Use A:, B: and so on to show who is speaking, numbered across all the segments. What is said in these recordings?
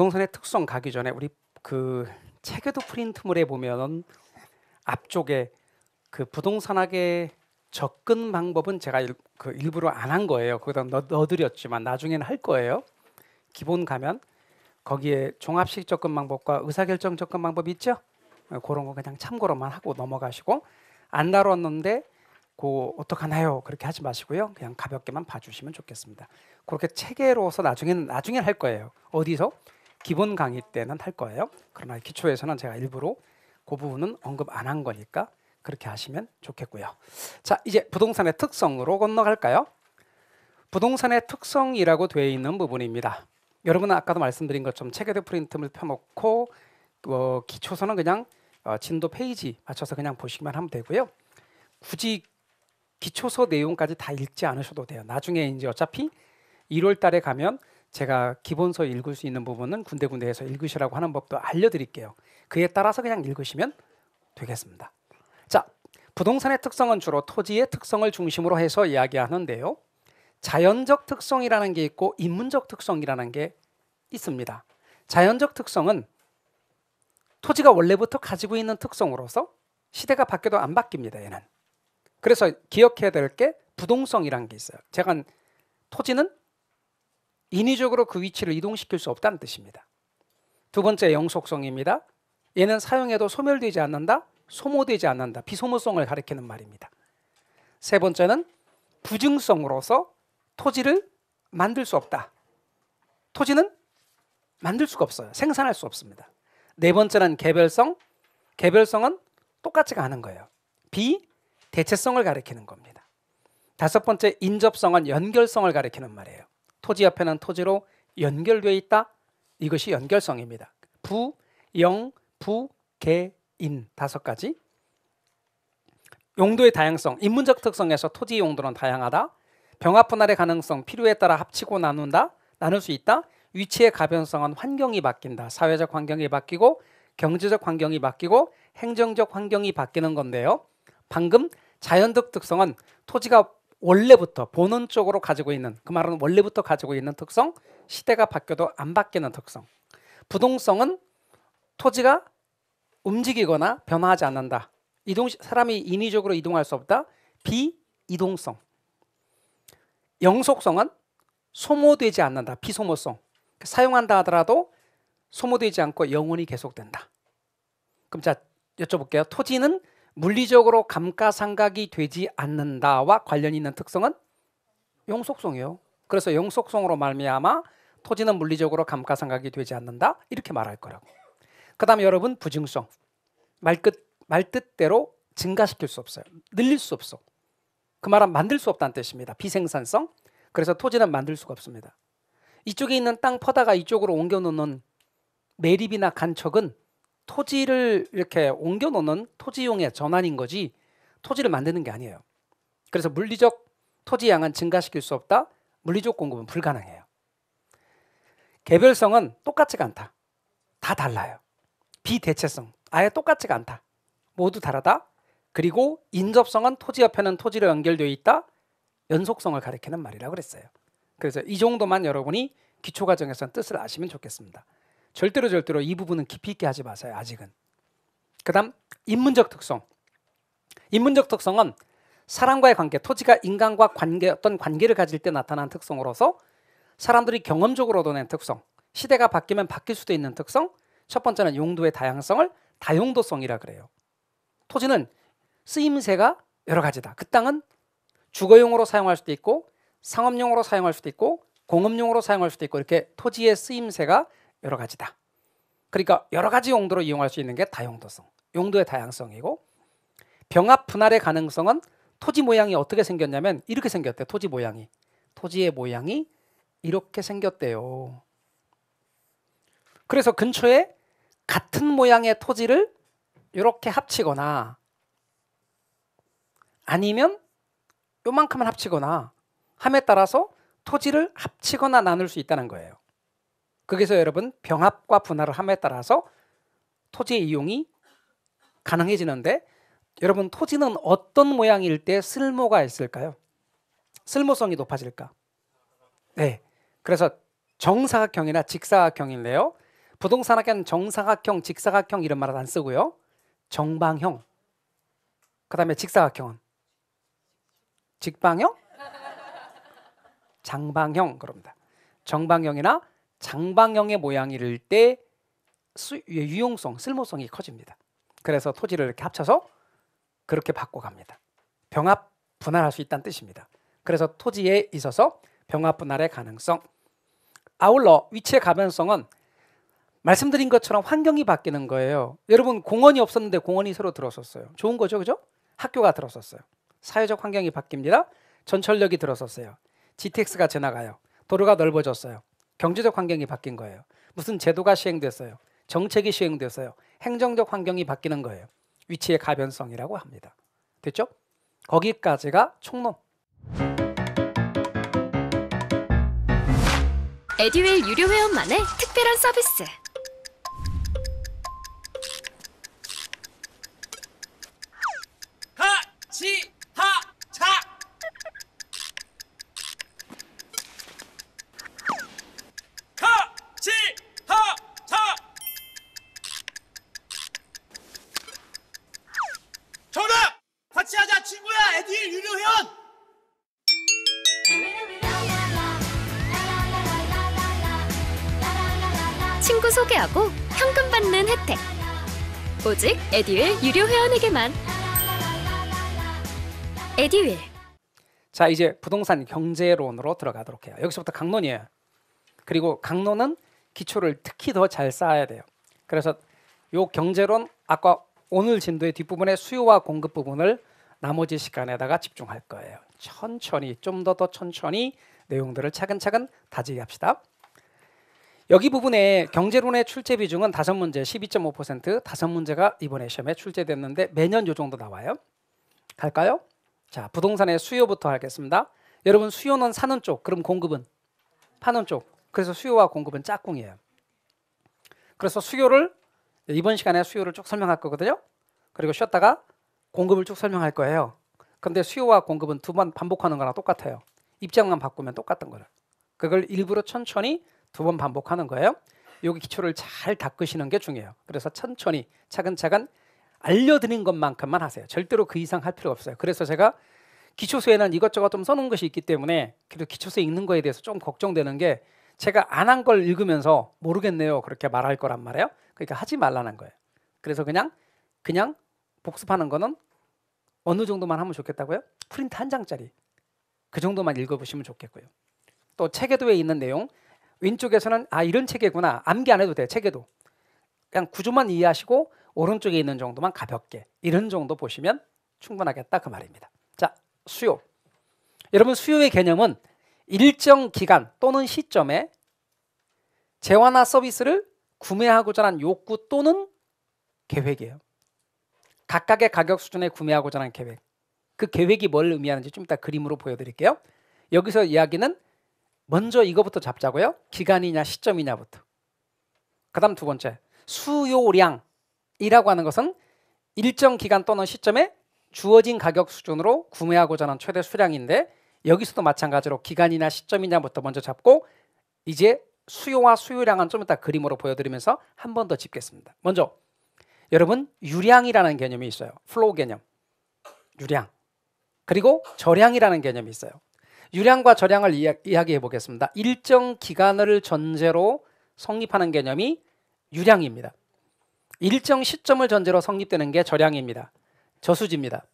A: 부동산의 특성 가기 전에 우리 그체계도 프린트물에 보면 앞쪽에 그 부동산학의 접근 방법은 제가 일, 그 일부러 안 한 거예요. 거기다 넣, 어드렸지만 나중에는 할 거예요. 기본 가면 거기에 종합식 접근 방법과 의사결정 접근 방법 있죠? 어, 그런 거 그냥 참고로만 하고 넘어가시고 안 다뤘는데 그 어떡하나요? 그렇게 하지 마시고요. 그냥 가볍게만 봐주시면 좋겠습니다. 그렇게 체계로서 나중에는 나중에 할 거예요. 어디서? 기본 강의 때는 할 거예요. 그러나 기초에서는 제가 일부러 그 부분은 언급 안 한 거니까 그렇게 하시면 좋겠고요. 자, 이제 부동산의 특성으로 건너갈까요? 부동산의 특성이라고 되어 있는 부분입니다. 여러분은 아까도 말씀드린 것처럼 체계대 프린트물 펴놓고 어, 기초서는 그냥 어, 진도 페이지 맞춰서 그냥 보시기만 하면 되고요. 굳이 기초서 내용까지 다 읽지 않으셔도 돼요. 나중에 이제 어차피 1월 달에 가면 제가 기본서 읽을 수 있는 부분은 군데군데에서 읽으시라고 하는 법도 알려드릴게요. 그에 따라서 그냥 읽으시면 되겠습니다. 자, 부동산의 특성은 주로 토지의 특성을 중심으로 해서 이야기하는데요. 자연적 특성이라는 게 있고 인문적 특성이라는 게 있습니다. 자연적 특성은 토지가 원래부터 가지고 있는 특성으로서 시대가 바뀌어도 안 바뀝니다. 얘는. 그래서 기억해야 될 게 부동성이라는 게 있어요. 제가 토지는 인위적으로 그 위치를 이동시킬 수 없다는 뜻입니다. 두 번째 영속성입니다. 얘는 사용해도 소멸되지 않는다, 소모되지 않는다, 비소모성을 가리키는 말입니다. 세 번째는 부증성으로서 토지를 만들 수 없다. 토지는 만들 수가 없어요. 생산할 수 없습니다. 네 번째는 개별성. 개별성은 똑같지가 않은 거예요. 비대체성을 가리키는 겁니다. 다섯 번째 인접성은 연결성을 가리키는 말이에요. 토지 옆에는 토지로 연결되어 있다. 이것이 연결성입니다. 부, 영, 부, 개, 인 다섯 가지. 용도의 다양성, 인문적 특성에서 토지 용도는 다양하다. 병합 분할의 가능성, 필요에 따라 합치고 나눈다. 나눌 수 있다. 위치의 가변성은 환경이 바뀐다. 사회적 환경이 바뀌고 경제적 환경이 바뀌고 행정적 환경이 바뀌는 건데요. 방금 자연적 특성은 토지가 원래부터 본원적으로 가지고 있는 그 말은 원래부터 가지고 있는 특성, 시대가 바뀌어도 안 바뀌는 특성. 부동성은 토지가 움직이거나 변화하지 않는다. 이동 사람이 인위적으로 이동할 수 없다. 비이동성. 영속성은 소모되지 않는다. 비소모성. 그러니까 사용한다 하더라도 소모되지 않고 영원히 계속된다. 그럼 자 여쭤볼게요. 토지는 물리적으로 감가상각이 되지 않는다와 관련이 있는 특성은 용속성이에요 그래서 용속성으로 말미암아 토지는 물리적으로 감가상각이 되지 않는다 이렇게 말할 거라고. 그다음에 여러분 부증성 말끝 말뜻대로 증가시킬 수 없어요. 늘릴 수 없어. 그 말은 만들 수 없다는 뜻입니다. 비생산성. 그래서 토지는 만들 수가 없습니다. 이쪽에 있는 땅 퍼다가 이쪽으로 옮겨 놓는 매립이나 간척은 토지를 이렇게 옮겨 놓는 토지용의 전환인 거지 토지를 만드는 게 아니에요. 그래서 물리적 토지 양은 증가시킬 수 없다. 물리적 공급은 불가능해요. 개별성은 똑같지가 않다. 다 달라요. 비대체성 아예 똑같지가 않다. 모두 다르다. 그리고 인접성은 토지 옆에는 토지로 연결되어 있다. 연속성을 가리키는 말이라고 그랬어요. 그래서 이 정도만 여러분이 기초 과정에서 뜻을 아시면 좋겠습니다. 절대로 절대로 이 부분은 깊이 있게 하지 마세요. 아직은. 그다음 인문적 특성. 인문적 특성은 사람과의 관계, 토지가 인간과 관계 어떤 관계를 가질 때 나타난 특성으로서 사람들이 경험적으로얻어낸 특성, 시대가 바뀌면 바뀔 수도 있는 특성. 첫 번째는 용도의 다양성을 다용도성이라 그래요. 토지는 쓰임새가 여러 가지다. 그 땅은 주거용으로 사용할 수도 있고 상업용으로 사용할 수도 있고 공업용으로 사용할 수도 있고 이렇게 토지의 쓰임새가 여러 가지다. 그러니까 여러 가지 용도로 이용할 수 있는 게 다용도성, 용도의 다양성이고 병합 분할의 가능성은 토지 모양이 어떻게 생겼냐면 이렇게 생겼대. 토지 모양이 토지의 모양이 이렇게 생겼대요. 그래서 근처에 같은 모양의 토지를 이렇게 합치거나 아니면 요만큼만 합치거나 함에 따라서 토지를 합치거나 나눌 수 있다는 거예요. 거기서 여러분 병합과 분할을 함에 따라서 토지의 이용이 가능해지는데 여러분 토지는 어떤 모양일 때 쓸모가 있을까요? 쓸모성이 높아질까? 네. 그래서 정사각형이나 직사각형인데요. 부동산학에는 정사각형, 직사각형 이런 말을안 쓰고요. 정방형. 그다음에 직사각형은 직방형, 장방형 그럽니다. 정방형이나 장방형의 모양일 때 수, 예, 유용성, 쓸모성이 커집니다. 그래서 토지를 이렇게 합쳐서 그렇게 바꿔갑니다. 병합 분할할 수 있다는 뜻입니다. 그래서 토지에 있어서 병합 분할의 가능성. 아울러 위치의 가변성은 말씀드린 것처럼 환경이 바뀌는 거예요. 여러분 공원이 없었는데 공원이 새로 들어섰어요. 좋은 거죠, 그죠? 학교가 들어섰어요. 사회적 환경이 바뀝니다. 전철역이 들어섰어요. GTX가 지나가요. 도로가 넓어졌어요. 경제적 환경이 바뀐 거예요. 무슨 제도가 시행됐어요. 정책이 시행됐어요. 행정적 환경이 바뀌는 거예요. 위치의 가변성이라고 합니다. 됐죠? 거기까지가 총론. 에디웰 유료 회원만의 특별한 서비스. 같이 에듀윌 유료 회원에게만 에듀윌 자 이제 부동산 경제론으로 들어가도록 해요. 여기서부터 강론이에요. 그리고 강론은 기초를 특히 더 잘 쌓아야 돼요. 그래서 요 경제론 아까 오늘 진도의 뒷부분에 수요와 공급 부분을 나머지 시간에다가 집중할 거예요. 천천히 좀 더더 더 천천히 내용들을 차근차근 다지게 합시다. 여기 부분에 경제론의 출제 비중은 다섯 문제 12.5% 다섯 문제가 이번에 시험에 출제됐는데 매년 요 정도 나와요. 갈까요? 자 부동산의 수요부터 하겠습니다. 여러분 수요는 사는 쪽 그럼 공급은 파는 쪽 그래서 수요와 공급은 짝꿍이에요. 그래서 수요를 이번 시간에 수요를 쭉 설명할 거거든요. 그리고 쉬었다가 공급을 쭉 설명할 거예요. 근데 수요와 공급은 두 번 반복하는 거랑 똑같아요. 입장만 바꾸면 똑같은 거를 그걸 일부러 천천히 두번 반복하는 거예요. 여기 기초를 잘 닦으시는 게 중요해요. 그래서 천천히 차근차근 알려드린 것만큼만 하세요. 절대로 그 이상 할 필요 없어요. 그래서 제가 기초서에는 이것저것 좀 써놓은 것이 있기 때문에 그래도 기초서에 읽는 거에 대해서 좀 걱정되는 게 제가 안 한 걸 읽으면서 모르겠네요 그렇게 말할 거란 말이에요. 그러니까 하지 말라는 거예요. 그래서 그냥 그냥 복습하는 거는 어느 정도만 하면 좋겠다고요? 프린트 한 장짜리 그 정도만 읽어보시면 좋겠고요. 또책에도에 있는 내용 왼쪽에서는 아 이런 체계구나 암기 안 해도 돼 체계도 그냥 구조만 이해하시고 오른쪽에 있는 정도만 가볍게 이런 정도 보시면 충분하겠다 그 말입니다. 자 수요 여러분 수요의 개념은 일정 기간 또는 시점에 재화나 서비스를 구매하고자 하는 욕구 또는 계획이에요. 각각의 가격 수준에 구매하고자 하는 계획. 그 계획이 뭘 의미하는지 좀 이따 그림으로 보여드릴게요. 여기서 이야기는 먼저 이거부터 잡자고요. 기간이냐 시점이냐부터. 그다음 두 번째 수요량이라고 하는 것은 일정 기간 또는 시점에 주어진 가격 수준으로 구매하고자 하는 최대 수량인데 여기서도 마찬가지로 기간이나 시점이냐부터 먼저 잡고 이제 수요와 수요량은 좀 이따 그림으로 보여드리면서 한 번 더 짚겠습니다. 먼저 여러분 유량이라는 개념이 있어요. 플로우 개념, 유량 그리고 저량이라는 개념이 있어요. 유량과 저량을 이야기해 보겠습니다. 일정 기간을 전제로 성립하는 개념이 유량입니다. 일정 시점을 전제로 성립되는 게 저량입니다. 저수지입니다.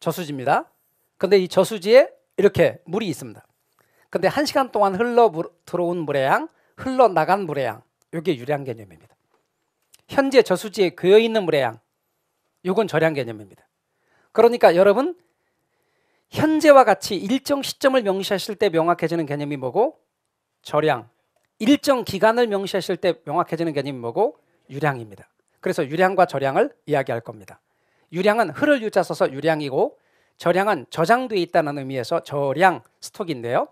A: 저수지입니다. 근데 이 저수지에 이렇게 물이 있습니다. 근데 한 시간 동안 흘러 들어온 물의 양, 흘러 나간 물의 양, 이게 유량 개념입니다. 현재 저수지에 고여 있는 물의 양, 이건 저량 개념입니다. 그러니까 여러분 현재와 같이 일정 시점을 명시하실 때 명확해지는 개념이 뭐고 절량. 일정 기간을 명시하실 때 명확해지는 개념이 뭐고 유량입니다. 그래서 유량과 절량을 이야기할 겁니다. 유량은 흐를 유자 써서 유량이고 절량은 저장돼 있다는 의미에서 절량 스톡인데요.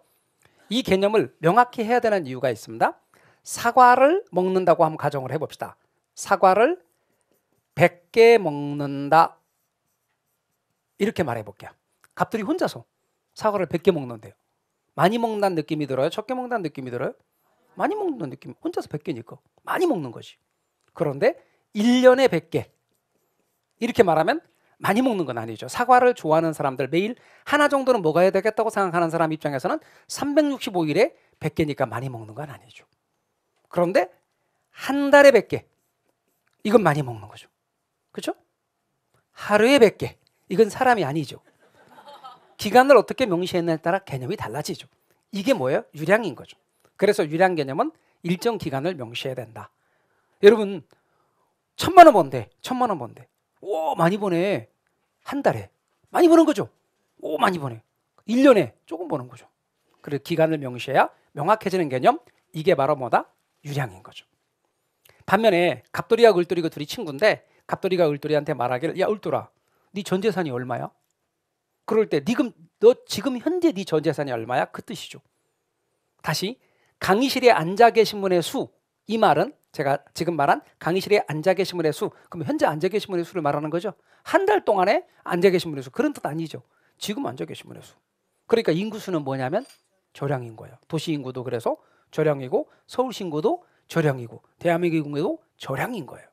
A: 이 개념을 명확히 해야 되는 이유가 있습니다. 사과를 먹는다고 한번 가정을 해봅시다. 사과를 100개 먹는다 이렇게 말해 볼게요. 갑들이 혼자서 사과를 100개 먹는데요. 많이 먹는 다는 느낌이 들어요? 적게 먹는 다는 느낌이 들어요? 많이 먹는 느낌. 혼자서 100개니까. 많이 먹는 거지. 그런데 1년에 100개. 이렇게 말하면 많이 먹는 건 아니죠. 사과를 좋아하는 사람들 매일 하나 정도는 먹어야 되겠다고 생각하는 사람 입장에서는 365일에 100개니까 많이 먹는 건 아니죠. 그런데 한 달에 100개. 이건 많이 먹는 거죠. 그렇죠? 하루에 100개. 이건 사람이 아니죠. 기간을 어떻게 명시했냐에 느 따라 개념이 달라지죠. 이게 뭐예요? 유량인 거죠. 그래서 유량 개념은 일정 기간을 명시해야 된다. 여러분 천만 원 번데 천만 원 번데 오 많이 보네한 달에 많이 보는 거죠. 오 많이 보네 1년에 조금 보는 거죠. 그래 기간을 명시해야 명확해지는 개념 이게 바로 뭐다? 유량인 거죠. 반면에 갑돌이와 을돌이가 둘이 친구인데 갑돌이가 을돌이한테 말하기를 야 을돌아 네 전재산이 얼마야? 그럴 때니금너 지금 현재 네 전재산이 얼마야? 그 뜻이죠. 다시 강의실에 앉아 계신 분의 수 이 말은 제가 지금 말한 강의실에 앉아 계신 분의 수 그럼 현재 앉아 계신 분의 수를 말하는 거죠. 한 달 동안에 앉아 계신 분의 수 그런 뜻 아니죠. 지금 앉아 계신 분의 수. 그러니까 인구수는 뭐냐면 절량인 거예요. 도시 인구도 그래서 절량이고 서울시 인구도 절량이고 대한민국 인구도 절량인 거예요.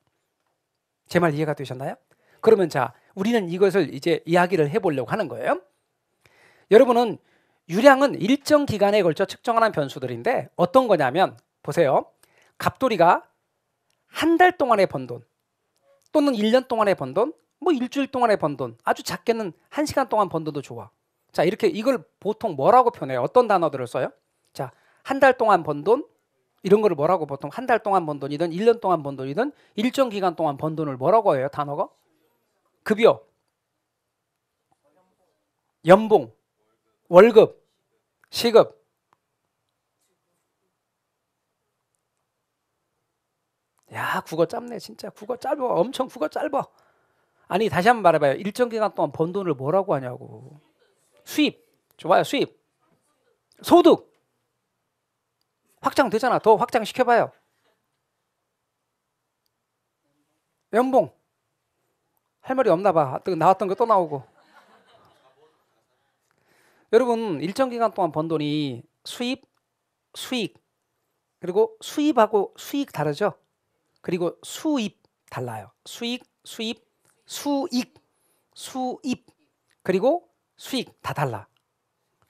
A: 제 말 이해가 되셨나요? 그러면 자 우리는 이것을 이제 이야기를 해보려고 하는 거예요. 여러분은 유량은 일정 기간에 걸쳐 측정하는 변수들인데 어떤 거냐면 보세요. 갑돌이가 한 달 동안에 번 돈, 또는 1년 동안에 번 돈, 뭐 일주일 동안에 번 돈, 아주 작게는 1시간 동안 번 돈도 좋아. 자, 이렇게 이걸 보통 뭐라고 표현해요? 어떤 단어들을 써요? 자, 한 달 동안 번 돈, 이런 거를 뭐라고 보통 한 달 동안 번 돈이든 1년 동안 번 돈이든 일정 기간 동안 번 돈을 뭐라고 해요? 단어가? 급여, 연봉, 월급, 시급. 야, 국어 짧네, 진짜. 국어 짧아. 엄청 국어 짧아. 아니, 다시 한번 말해봐요. 일정 기간 동안 번 돈을 뭐라고 하냐고. 수입. 좋아요, 수입. 소득. 확장되잖아. 더 확장시켜봐요. 연봉. 할 말이 없나 봐. 나왔던 거 또 나오고. 여러분 일정 기간 동안 번 돈이 수입, 수익 그리고 수입하고 수익 다르죠? 그리고 수입 달라요. 수익, 수입, 수익, 수입 그리고 수익 다 달라.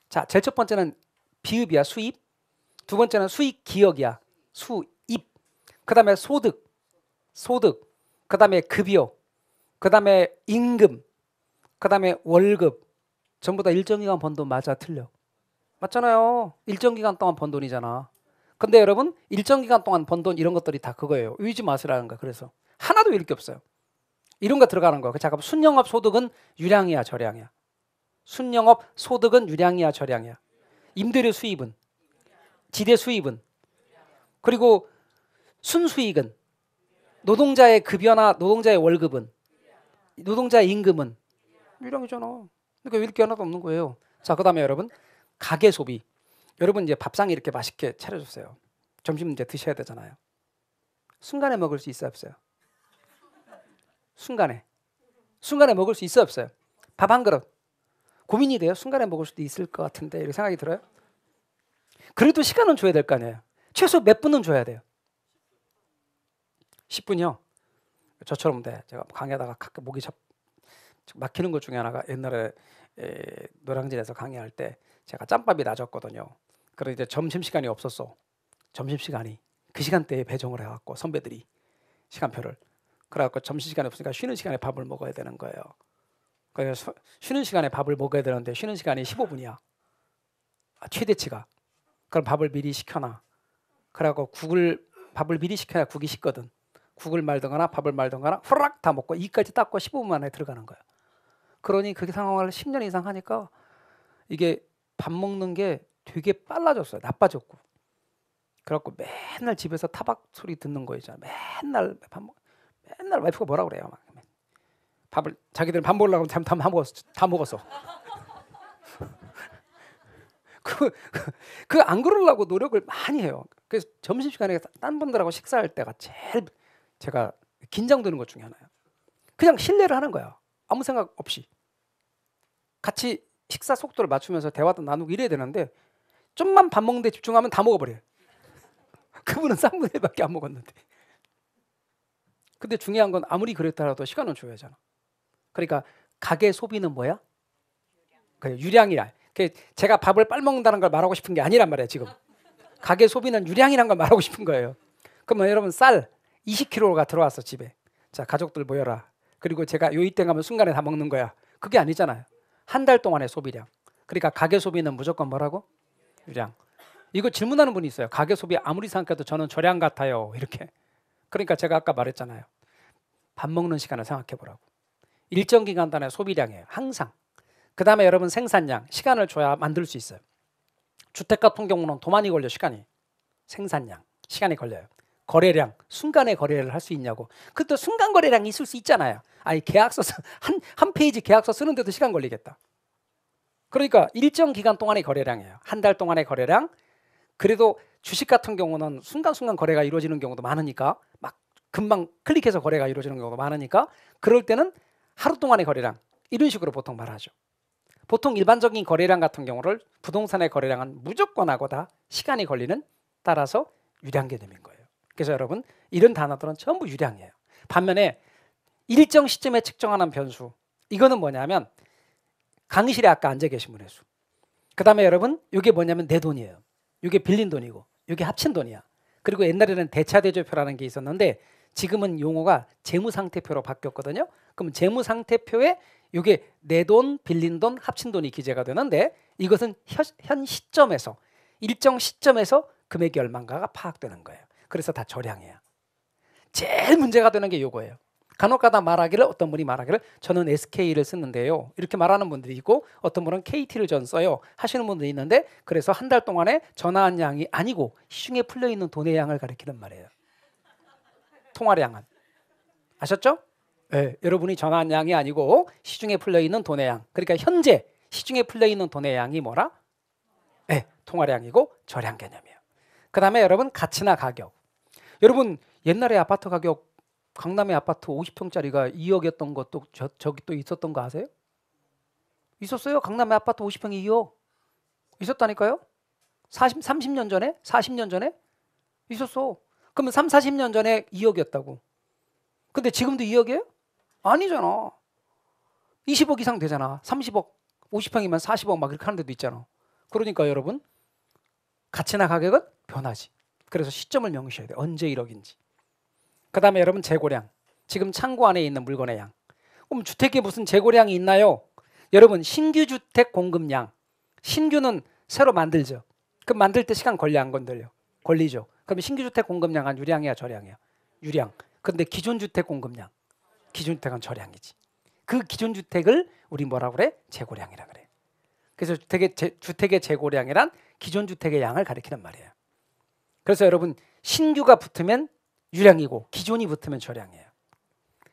A: 자, 제일 첫 번째는 비읍이야 수입. 두 번째는 수익 기억이야 수입. 그다음에 소득, 소득. 그다음에 급여, 그 다음에 임금, 그 다음에 월급 전부 다 일정 기간 번 돈 맞아 틀려. 맞잖아요. 일정 기간 동안 번 돈이잖아. 근데 여러분 일정 기간 동안 번 돈 이런 것들이 다 그거예요. 의지 마스라는 거. 그래서 하나도 잃을 게 없어요. 이런 거 들어가는 거야. 그 잠깐 순영업 소득은 유량이야, 저량이야. 순영업 소득은 유량이야, 저량이야. 임대료 수입은 지대 수입은 그리고 순수익은 노동자의 급여나 노동자의 월급은 노동자 임금은 유령이잖아. 그러니까 왜 이렇게 하나도 없는 거예요. 자, 그다음에 여러분 가게 소비. 여러분 이제 밥상이 이렇게 맛있게 차려줬어요. 점심 이제 드셔야 되잖아요. 순간에 먹을 수 있어 없어요? 순간에 순간에 먹을 수 있어 없어요? 밥 한 그릇 고민이 돼요. 순간에 먹을 수도 있을 것 같은데 이렇게 생각이 들어요. 그래도 시간은 줘야 될 거 아니에요. 최소 몇 분은 줘야 돼요. 10분이요. 저처럼 돼. 네, 제가 강의하다가 가끔 목이 잡 막히는 것 중에 하나가 옛날에 에, 노량진에서 강의할 때 제가 짬밥이 낮았거든요. 그래 이제 점심 시간이 없었어. 점심 시간이 그 시간대에 배정을 해갖고 선배들이 시간표를 그래갖고 점심 시간이 없으니까 쉬는 시간에 밥을 먹어야 되는 거예요. 그래서 쉬는 시간에 밥을 먹어야 되는데 쉬는 시간이 15분이야. 아, 최대치가. 그럼 밥을 미리 시켜놔. 그래갖고 국을 밥을 미리 시켜야 국이 식거든. 국을 말든가나 밥을 말든가나 후락 다 먹고 이까지 닦고 15분 안에 들어가는 거예요 그러니 그게 상황을 10년 이상 하니까 이게 밥 먹는 게 되게 빨라졌어요. 나빠졌고. 그래갖고 맨날 집에서 타박 소리 듣는 거 있잖아. 맨날 밥 먹, 맨날 와이프가 뭐라 그래요. 막. 밥을 자기들밥 먹으려고 하면 다, 다 먹었어. 다 먹었어. 그그안 그, 그, 그 그러려고 노력을 많이 해요. 그래서 점심 시간에 딴 분들하고 식사할 때가 제일 제가 긴장되는 것 중에 하나예요. 그냥 신뢰를 하는 거예요 아무 생각 없이. 같이 식사 속도를 맞추면서 대화도 나누고 이래야 되는데 좀만 밥 먹는데 집중하면 다 먹어버려요. 그분은 쌍분의 밖에 안 먹었는데. 근데 중요한 건 아무리 그랬더라도 시간은 줘야잖아. 하 그러니까 가게 소비는 뭐야? 그래, 유량이야 제가 밥을 빨리 먹는다는 걸 말하고 싶은 게 아니란 말이야 지금. 가게 소비는 유량이란 걸 말하고 싶은 거예요. 그러면 여러분 쌀, 20kg가 들어왔어 집에. 자 가족들 모여라. 그리고 제가 요이때 가면 순간에 다 먹는 거야. 그게 아니잖아요. 한 달 동안의 소비량. 그러니까 가계 소비는 무조건 뭐라고? 유량. 이거 질문하는 분이 있어요. 가계 소비 아무리 생각해도 저는 저량 같아요. 이렇게. 그러니까 제가 아까 말했잖아요. 밥 먹는 시간을 생각해 보라고. 일정 기간 단의 소비량이에요. 항상. 그 다음에 여러분 생산량 시간을 줘야 만들 수 있어요. 주택 같은 경우는 도만이 걸려 시간이 생산량 시간이 걸려요. 거래량, 순간의 거래를 할 수 있냐고. 그것도 순간 거래량이 있을 수 있잖아요. 아니 계약서 한 한 페이지 계약서 쓰는데도 시간 걸리겠다. 그러니까 일정 기간 동안의 거래량이에요. 한 달 동안의 거래량. 그래도 주식 같은 경우는 순간순간 거래가 이루어지는 경우도 많으니까 막 금방 클릭해서 거래가 이루어지는 경우도 많으니까 그럴 때는 하루 동안의 거래량 이런 식으로 보통 말하죠. 보통 일반적인 거래량 같은 경우를 부동산의 거래량은 무조건 하고 다 시간이 걸리는 따라서 유량계념인 거예요. 그래서 여러분 이런 단어들은 전부 유량이에요. 반면에 일정 시점에 측정하는 변수 이거는 뭐냐면 강의실에 아까 앉아 계신 분의 수. 그 다음에 여러분 이게 뭐냐면 내 돈이에요. 이게 빌린 돈이고 이게 합친 돈이야. 그리고 옛날에는 대차대조표라는 게 있었는데 지금은 용어가 재무상태표로 바뀌었거든요. 그럼 재무상태표에 이게 내 돈, 빌린 돈, 합친 돈이 기재가 되는데 이것은 현, 현 시점에서 일정 시점에서 금액이 얼마인가가 파악되는 거예요. 그래서 다 절량이에요. 제일 문제가 되는 게 이거예요. 간혹가다 말하기를 어떤 분이 말하기를 저는 SK를 쓰는데요. 이렇게 말하는 분들이 있고 어떤 분은 KT를 전 써요. 하시는 분들이 있는데 그래서 한 달 동안에 전화한 양이 아니고 시중에 풀려 있는 돈의 양을 가리키는 말이에요. 통화량은 아셨죠? 네, 여러분이 전화한 양이 아니고 시중에 풀려 있는 돈의 양. 그러니까 현재 시중에 풀려 있는 돈의 양이 뭐라? 네, 통화량이고 절량 개념이에요. 그다음에 여러분 가치나 가격. 여러분 옛날에 아파트 가격 강남의 아파트 50평짜리가 2억이었던 것도 저, 저기 또 있었던 거 아세요? 있었어요. 강남의 아파트 50평이 2억 있었다니까요. 40, 30년 전에 40년 전에 있었어. 그러면 3, 40년 전에 2억이었다고. 근데 지금도 2억이에요? 아니잖아. 20억 이상 되잖아. 30억, 50평이면 40억 막 이렇게 하는 데도 있잖아. 그러니까 여러분 가치나 가격은 변하지. 그래서 시점을 명시해야 돼. 언제 1억인지. 그다음에 여러분 재고량. 지금 창고 안에 있는 물건의 양. 그럼 주택에 무슨 재고량이 있나요? 여러분 신규 주택 공급량. 신규는 새로 만들죠. 그럼 만들 때 시간 걸려 안 건들려? 걸리죠. 그럼 신규 주택 공급량은 유량이야 저량이야? 유량. 근데 기존 주택 공급량. 기존 주택은 저량이지. 그 기존 주택을 우리 뭐라 그래? 재고량이라 그래. 그래서 주택의, 재, 주택의 재고량이란 기존 주택의 양을 가리키는 말이에요. 그래서 여러분 신규가 붙으면 유량이고 기존이 붙으면 저량이에요.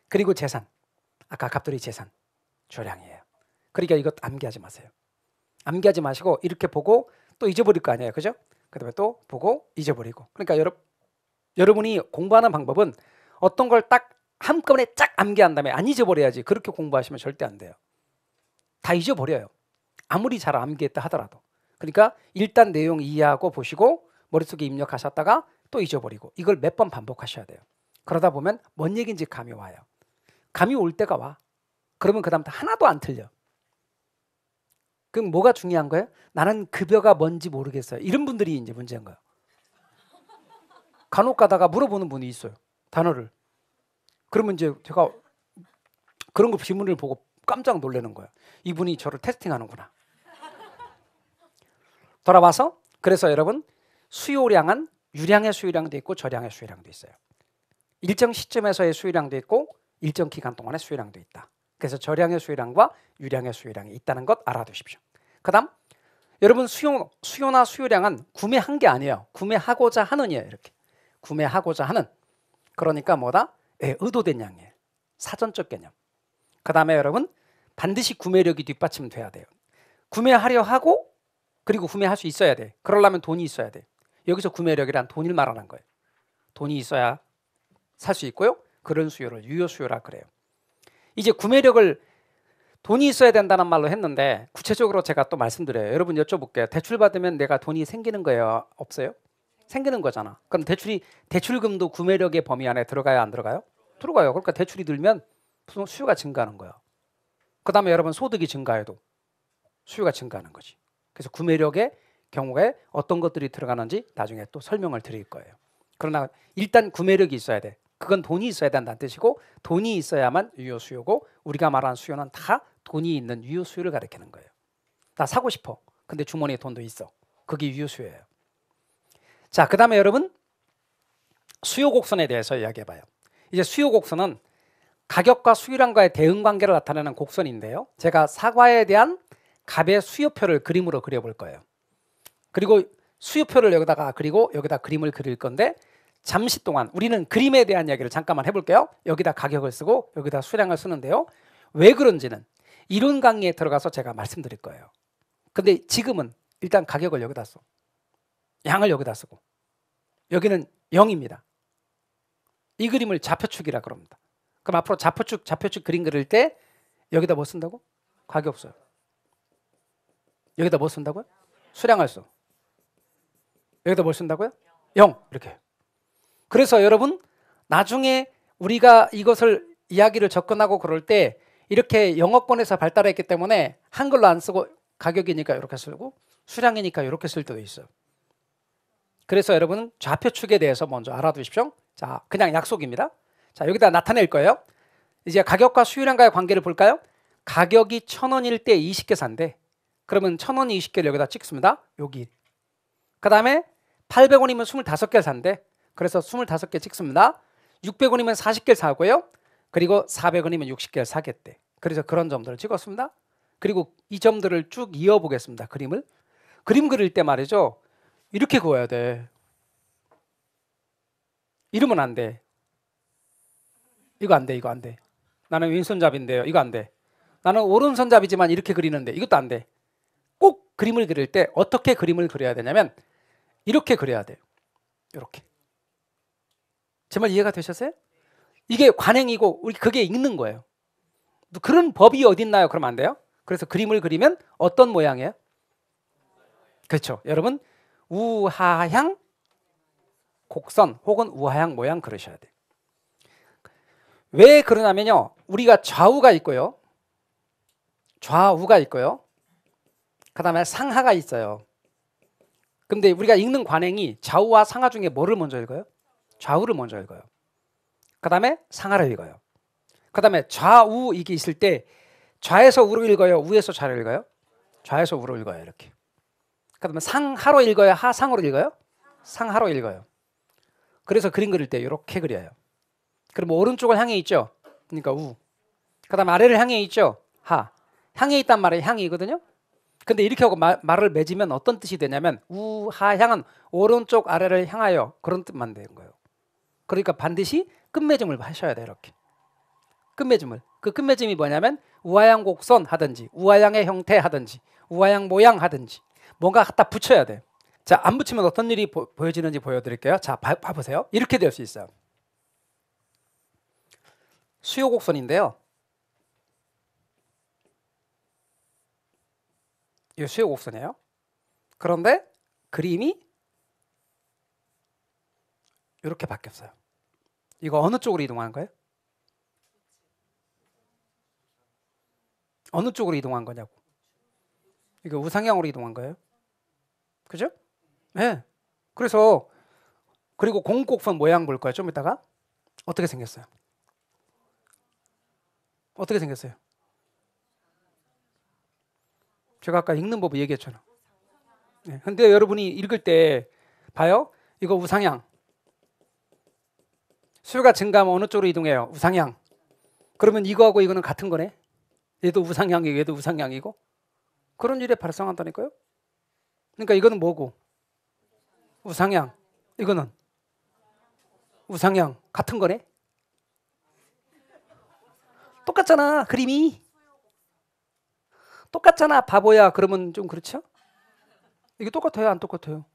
A: 그리고 재산. 아까 갑돌이 재산 저량이에요. 그러니까 이것 암기하지 마세요. 암기하지 마시고 이렇게 보고 또 잊어버릴 거 아니에요. 그죠? 그다음에 또 보고 잊어버리고. 그러니까 여러, 여러분이 공부하는 방법은 어떤 걸 딱 한꺼번에 쫙 암기한 다음에 안 잊어버려야지. 그렇게 공부하시면 절대 안 돼요. 다 잊어버려요. 아무리 잘 암기했다 하더라도. 그러니까 일단 내용 이해하고 보시고 머릿속에 입력하셨다가 또 잊어버리고 이걸 몇 번 반복하셔야 돼요. 그러다 보면 뭔 얘기인지 감이 와요. 감이 올 때가 와. 그러면 그다음부터 하나도 안 틀려. 그럼 뭐가 중요한 거예요? 나는 급여가 뭔지 모르겠어요. 이런 분들이 이제 문제인 거예요. 간혹 가다가 물어보는 분이 있어요. 단어를. 그러면 이제 제가 그런 거비문을 보고 깜짝 놀라는 거예요. 이분이 저를 테스팅하는구나. 돌아와서 그래서 여러분 수요량은 유량의 수요량도 있고 저량의 수요량도 있어요. 일정 시점에서의 수요량도 있고 일정 기간 동안의 수요량도 있다. 그래서 저량의 수요량과 유량의 수요량이 있다는 것 알아두십시오. 그다음 여러분 수요 수요나 수요량은 구매한 게 아니에요. 구매하고자 하느냐 이렇게 구매하고자 하는 그러니까 뭐다 예, 의도된 양이에요. 사전적 개념. 그다음에 여러분 반드시 구매력이 뒷받침돼야 돼요. 구매하려 하고 그리고 구매할 수 있어야 돼. 그러려면 돈이 있어야 돼. 여기서 구매력이란 돈을 말하는 거예요. 돈이 있어야 살 수 있고요. 그런 수요를 유효 수요라 그래요. 이제 구매력을 돈이 있어야 된다는 말로 했는데 구체적으로 제가 또 말씀드려요. 여러분 여쭤볼게요. 대출 받으면 내가 돈이 생기는 거예요? 없어요? 생기는 거잖아. 그럼 대출이 대출금도 구매력의 범위 안에 들어가요? 안 들어가요? 들어가요. 그러니까 대출이 들면 수요가 증가하는 거야. 그 다음에 여러분 소득이 증가해도 수요가 증가하는 거지. 그래서 구매력의 경우에 어떤 것들이 들어가는지 나중에 또 설명을 드릴 거예요. 그러나 일단 구매력이 있어야 돼. 그건 돈이 있어야 된다는 뜻이고 돈이 있어야만 유효 수요고 우리가 말하는 수요는 다 돈이 있는 유효 수요를 가리키는 거예요. 나 사고 싶어. 근데 주머니에 돈도 있어. 그게 유효 수요예요. 자, 그다음에 여러분 수요 곡선에 대해서 이야기해 봐요. 이제 수요 곡선은 가격과 수요량과의 대응 관계를 나타내는 곡선인데요. 제가 사과에 대한 갑의 수요표를 그림으로 그려 볼 거예요. 그리고 수유표를 여기다가 그리고 여기다 그림을 그릴 건데 잠시 동안 우리는 그림에 대한 이야기를 잠깐만 해볼게요. 여기다 가격을 쓰고 여기다 수량을 쓰는데요. 왜 그런지는 이론 강의에 들어가서 제가 말씀드릴 거예요. 근데 지금은 일단 가격을 여기다 써. 양을 여기다 쓰고 여기는 0입니다. 이 그림을 좌표축이라 그럽니다. 그럼 앞으로 좌표축, 좌표축 그림 그릴 때 여기다 뭐 쓴다고? 가격 써요. 여기다 뭐 쓴다고요? 수량을 써. 여기다 뭘 쓴다고요? 0 이렇게. 그래서 여러분 나중에 우리가 이것을 이야기를 접근하고 그럴 때 이렇게 영어권에서 발달했기 때문에 한글로 안 쓰고 가격이니까 이렇게 쓰고 수량이니까 이렇게 쓸 때도 있어요. 그래서 여러분 좌표축에 대해서 먼저 알아두십시오. 자, 그냥 약속입니다. 자, 여기다 나타낼 거예요. 이제 가격과 수요량과의 관계를 볼까요? 가격이 천원일때 20개 산대. 그러면 천원이 20개를 여기다 찍습니다. 여기 그 다음에 800원이면 25개를 산대. 그래서 25개 찍습니다. 600원이면 40개를 사고요. 그리고 400원이면 60개를 사겠대. 그래서 그런 점들을 찍었습니다. 그리고 이 점들을 쭉 이어보겠습니다. 그림을. 그림 그릴 때 말이죠. 이렇게 그어야 돼. 이러면 안 돼. 이거 안 돼. 이거 안 돼. 나는 왼손잡인데요. 이거 안 돼. 나는 오른손잡이지만 이렇게 그리는데 이것도 안 돼. 꼭 그림을 그릴 때 어떻게 그림을 그려야 되냐면 이렇게 그려야 돼요. 이렇게. 제말 이해가 되셨어요? 이게 관행이고 그게 읽는 거예요. 그런 법이 어딨나요? 그럼 안 돼요. 그래서 그림을 그리면 어떤 모양이에요? 그렇죠. 여러분 우하향 곡선 혹은 우하향 모양 그러셔야 돼요. 왜 그러냐면요. 우리가 좌우가 있고요. 좌우가 있고요. 그 다음에 상하가 있어요. 근데 우리가 읽는 관행이 좌우와 상하 중에 뭐를 먼저 읽어요? 좌우를 먼저 읽어요. 그 다음에 상하를 읽어요. 그 다음에 좌우 이게 있을 때 좌에서 우로 읽어요? 우에서 좌를 읽어요? 좌에서 우로 읽어요. 이렇게. 그 다음에 상하로 읽어요? 하상으로 읽어요? 상하로 읽어요. 그래서 그림 그릴 때 이렇게 그려요. 그럼 오른쪽을 향해 있죠? 그러니까 우. 그 다음 아래를 향해 있죠? 하. 향해 있단 말에 향이거든요? 근데 이렇게 하고 마, 말을 맺으면 어떤 뜻이 되냐면 우하향은 오른쪽 아래를 향하여 그런 뜻만 되는 거예요. 그러니까 반드시 끝맺음을 하셔야 돼요. 이렇게. 끝맺음을. 그 끝맺음이 뭐냐면 우하향 곡선 하든지 우하향의 형태 하든지 우하향 모양 하든지 뭔가 갖다 붙여야 돼. 요 자, 안 붙이면 어떤 일이 보, 여지는지 보여드릴게요. 자, 봐, 보세요 이렇게 될 수 있어요. 수요 곡선인데요. 수요 곡없이네요 그런데 그림이 이렇게 바뀌었어요. 이거 어느 쪽으로 이동한 거예요? 어느 쪽으로 이동한 거냐고. 이거 우상향으로 이동한 거예요. 그죠? 예. 네. 그래서 그리고 공곡선 모양 볼 거예요. 좀 이따가 어떻게 생겼어요? 어떻게 생겼어요? 제가 아까 읽는 법을 얘기했잖아. 네. 근데 여러분이 읽을 때 봐요. 이거 우상향. 수요가 증가하면 어느 쪽으로 이동해요? 우상향. 그러면 이거하고 이거는 같은 거네. 얘도 우상향이고 얘도 우상향이고. 그런 일에 발생한다니까요. 그러니까 이거는 뭐고? 우상향. 이거는 우상향 같은 거네. 똑같잖아. 그림이. 똑같잖아, 바보야. 그러면 좀 그렇죠? 이게 똑같아요, 안 똑같아요?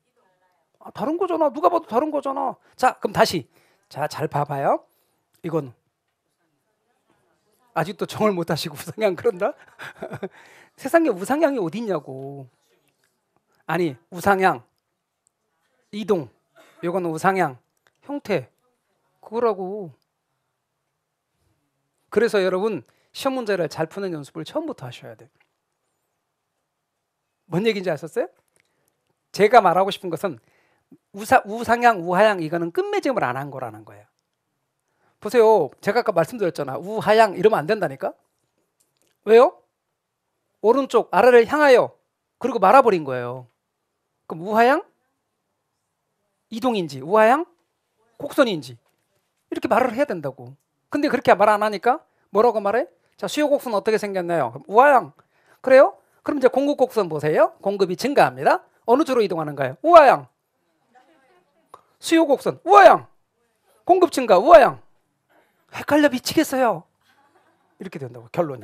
A: 아, 다른 거잖아. 누가 봐도 다른 거잖아. 자, 그럼 다시. 자, 잘 봐봐요. 이건 아직도 정을 못 하시고 우상향 그런다? 세상에 우상향이 어디 있냐고. 아니, 우상향. 이동. 이건 우상향. 형태. 그거라고. 그래서 여러분 시험 문제를 잘 푸는 연습을 처음부터 하셔야 돼요. 뭔 얘기인지 아셨어요? 제가 말하고 싶은 것은 우사, 우상향, 우하향 이거는 끝맺음을 안 한 거라는 거예요. 보세요. 제가 아까 말씀드렸잖아. 우하향 이러면 안 된다니까? 왜요? 오른쪽 아래를 향하여 그리고 말아버린 거예요. 그럼 우하향? 이동인지 우하향? 곡선인지 이렇게 말을 해야 된다고. 근데 그렇게 말 안 하니까 뭐라고 말해? 자 수요 곡선 어떻게 생겼나요? 우하향 그래요? 그럼 이제 공급 곡선 보세요. 공급이 증가합니다. 어느 쪽으로 이동하는가요? 우아양 수요 곡선 우아양 공급 증가 우아양 헷갈려 미치겠어요. 이렇게 된다고 결론이.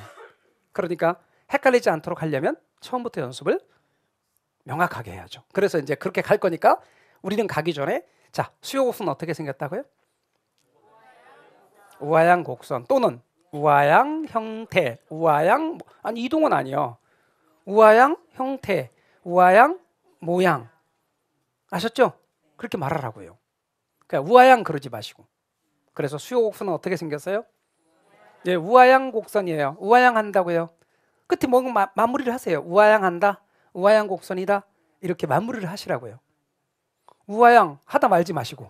A: 그러니까 헷갈리지 않도록 하려면 처음부터 연습을 명확하게 해야죠. 그래서 이제 그렇게 갈 거니까 우리는 가기 전에 자 수요 곡선 어떻게 생겼다고요? 우아양 곡선 또는 우아양 형태, 우아양 뭐, 아니 이동은 아니요. 우아양 형태, 우아양 모양. 아셨죠? 그렇게 말하라고요. 그러니까 우아양 그러지 마시고. 그래서 수요 곡선은 어떻게 생겼어요? 예, 우아양 곡선이에요. 우아양 한다고요. 끝에 뭔 마, 마무리를 하세요. 우아양 한다. 우아양 곡선이다. 이렇게 마무리를 하시라고요. 우아양 하다 말지 마시고.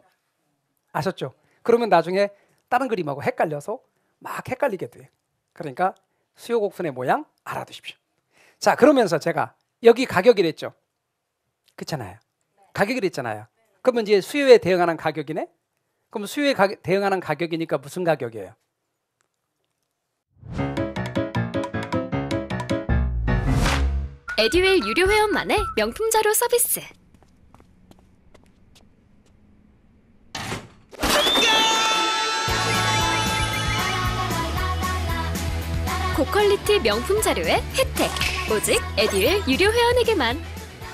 A: 아셨죠? 그러면 나중에 다른 그림하고 헷갈려서 막 헷갈리게 돼. 그러니까 수요 곡선의 모양 알아두십시오. 자, 그러면서 제가 여기 가격이랬죠. 그렇잖아요. 가격이랬잖아요. 그러면 이제 수요에 대응하는 가격이네? 그럼 수요에 가 대응하는 가격이니까 무슨 가격이에요? 에듀웰 유료 회원만의 명품 자료 서비스. 고퀄리티 명품 자료의 혜택. 오직 에듀윌 유료 회원에게만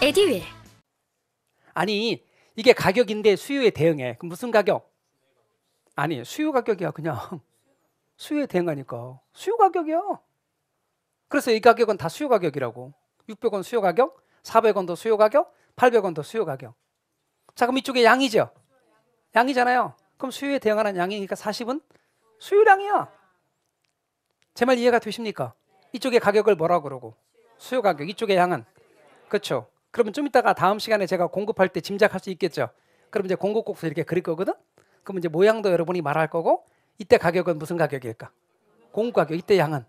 A: 에듀윌 아니 이게 가격인데 수요에 대응해 그럼 무슨 가격? 아니 수요 가격이야 그냥 수요에 대응하니까 수요 가격이야 그래서 이 가격은 다 수요 가격이라고 600원 수요 가격 400원 더 수요 가격 800원 더 수요 가격 자 그럼 이쪽에 양이죠 양이잖아요 그럼 수요에 대응하는 양이니까 40은 수요량이야 제 말 이해가 되십니까? 이쪽에 가격을 뭐라 그러고 수요 가격 이쪽의 향은 그렇죠. 그러면 좀 이따가 다음 시간에 제가 공급할 때 짐작할 수 있겠죠. 그럼 이제 공급 곡선 이렇게 그릴 거거든. 그럼 이제 모양도 여러분이 말할 거고 이때 가격은 무슨 가격일까? 공급 가격 이때 향은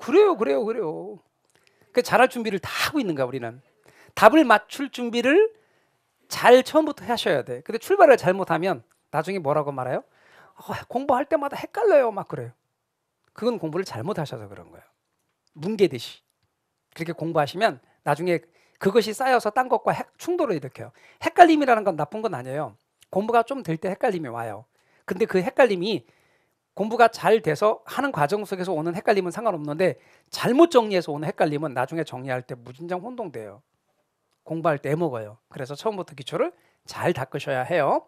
A: 그래요, 그래요, 그래요. 그 잘할 준비를 다 하고 있는가 우리는 답을 맞출 준비를 잘 처음부터 하셔야 돼. 근데 출발을 잘못하면 나중에 뭐라고 말해요? 어, 공부할 때마다 헷갈려요, 막 그래요. 그건 공부를 잘못하셔서 그런 거예요. 뭉개듯이. 그렇게 공부하시면 나중에 그것이 쌓여서 딴 것과 충돌을 일으켜요. 헷갈림이라는 건 나쁜 건 아니에요. 공부가 좀 될 때 헷갈림이 와요. 근데 그 헷갈림이 공부가 잘 돼서 하는 과정 속에서 오는 헷갈림은 상관없는데 잘못 정리해서 오는 헷갈림은 나중에 정리할 때 무진장 혼동돼요. 공부할 때 먹어요. 그래서 처음부터 기초를 잘 닦으셔야 해요.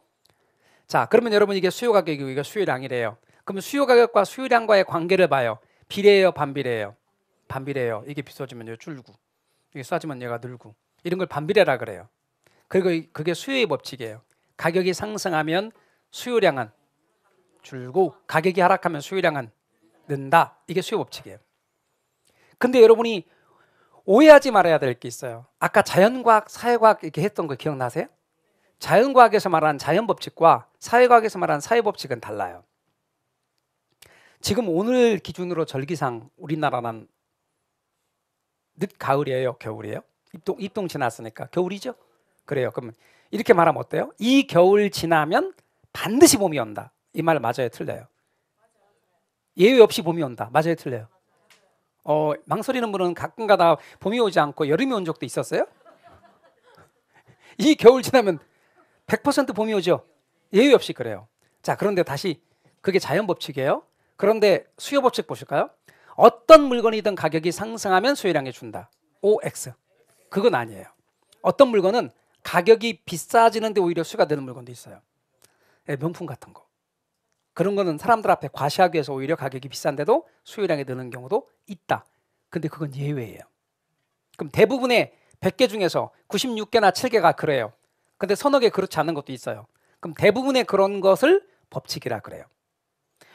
A: 자, 그러면 여러분 이게 수요 가격이고 이게 수요량이래요. 그럼 수요 가격과 수요량과의 관계를 봐요. 비례예요, 반비례예요? 반비례예요. 이게 비싸지면 얘 줄고 이게 싸지면 얘가 늘고 이런 걸 반비례라 그래요. 그리고 그게 수요의 법칙이에요. 가격이 상승하면 수요량은 줄고 가격이 하락하면 수요량은 는다. 이게 수요 법칙이에요. 근데 여러분이 오해하지 말아야 될 게 있어요. 아까 자연과학, 사회과학 이렇게 했던 거 기억나세요? 자연과학에서 말하는 자연 법칙과 사회과학에서 말하는 사회 법칙은 달라요. 지금 오늘 기준으로 절기상 우리나라는 늦가을이에요? 겨울이에요? 입동, 입동 지났으니까 겨울이죠? 그래요. 그럼 이렇게 말하면 어때요? 이 겨울 지나면 반드시 봄이 온다. 이 말 맞아요? 틀려요? 예외 없이 봄이 온다. 맞아요? 틀려요? 어, 망설이는 분은 가끔가다 봄이 오지 않고 여름이 온 적도 있었어요? 이 겨울 지나면 100% 봄이 오죠? 예외 없이 그래요. 자, 그런데 다시 그게 자연 법칙이에요. 그런데 수요 법칙 보실까요? 어떤 물건이든 가격이 상승하면 수혜량에 준다. OX. 그건 아니에요. 어떤 물건은 가격이 비싸지는데 오히려 수가 되는 물건도 있어요. 네, 명품 같은 거. 그런 거는 사람들 앞에 과시하기 위해서 오히려 가격이 비싼데도 수요량이 드는 경우도 있다. 근데 그건 예외예요. 그럼 대부분의 100개 중에서 96개나 7개가 그래요. 근데 서너 개 그렇지 않은 것도 있어요. 그럼 대부분의 그런 것을 법칙이라 그래요.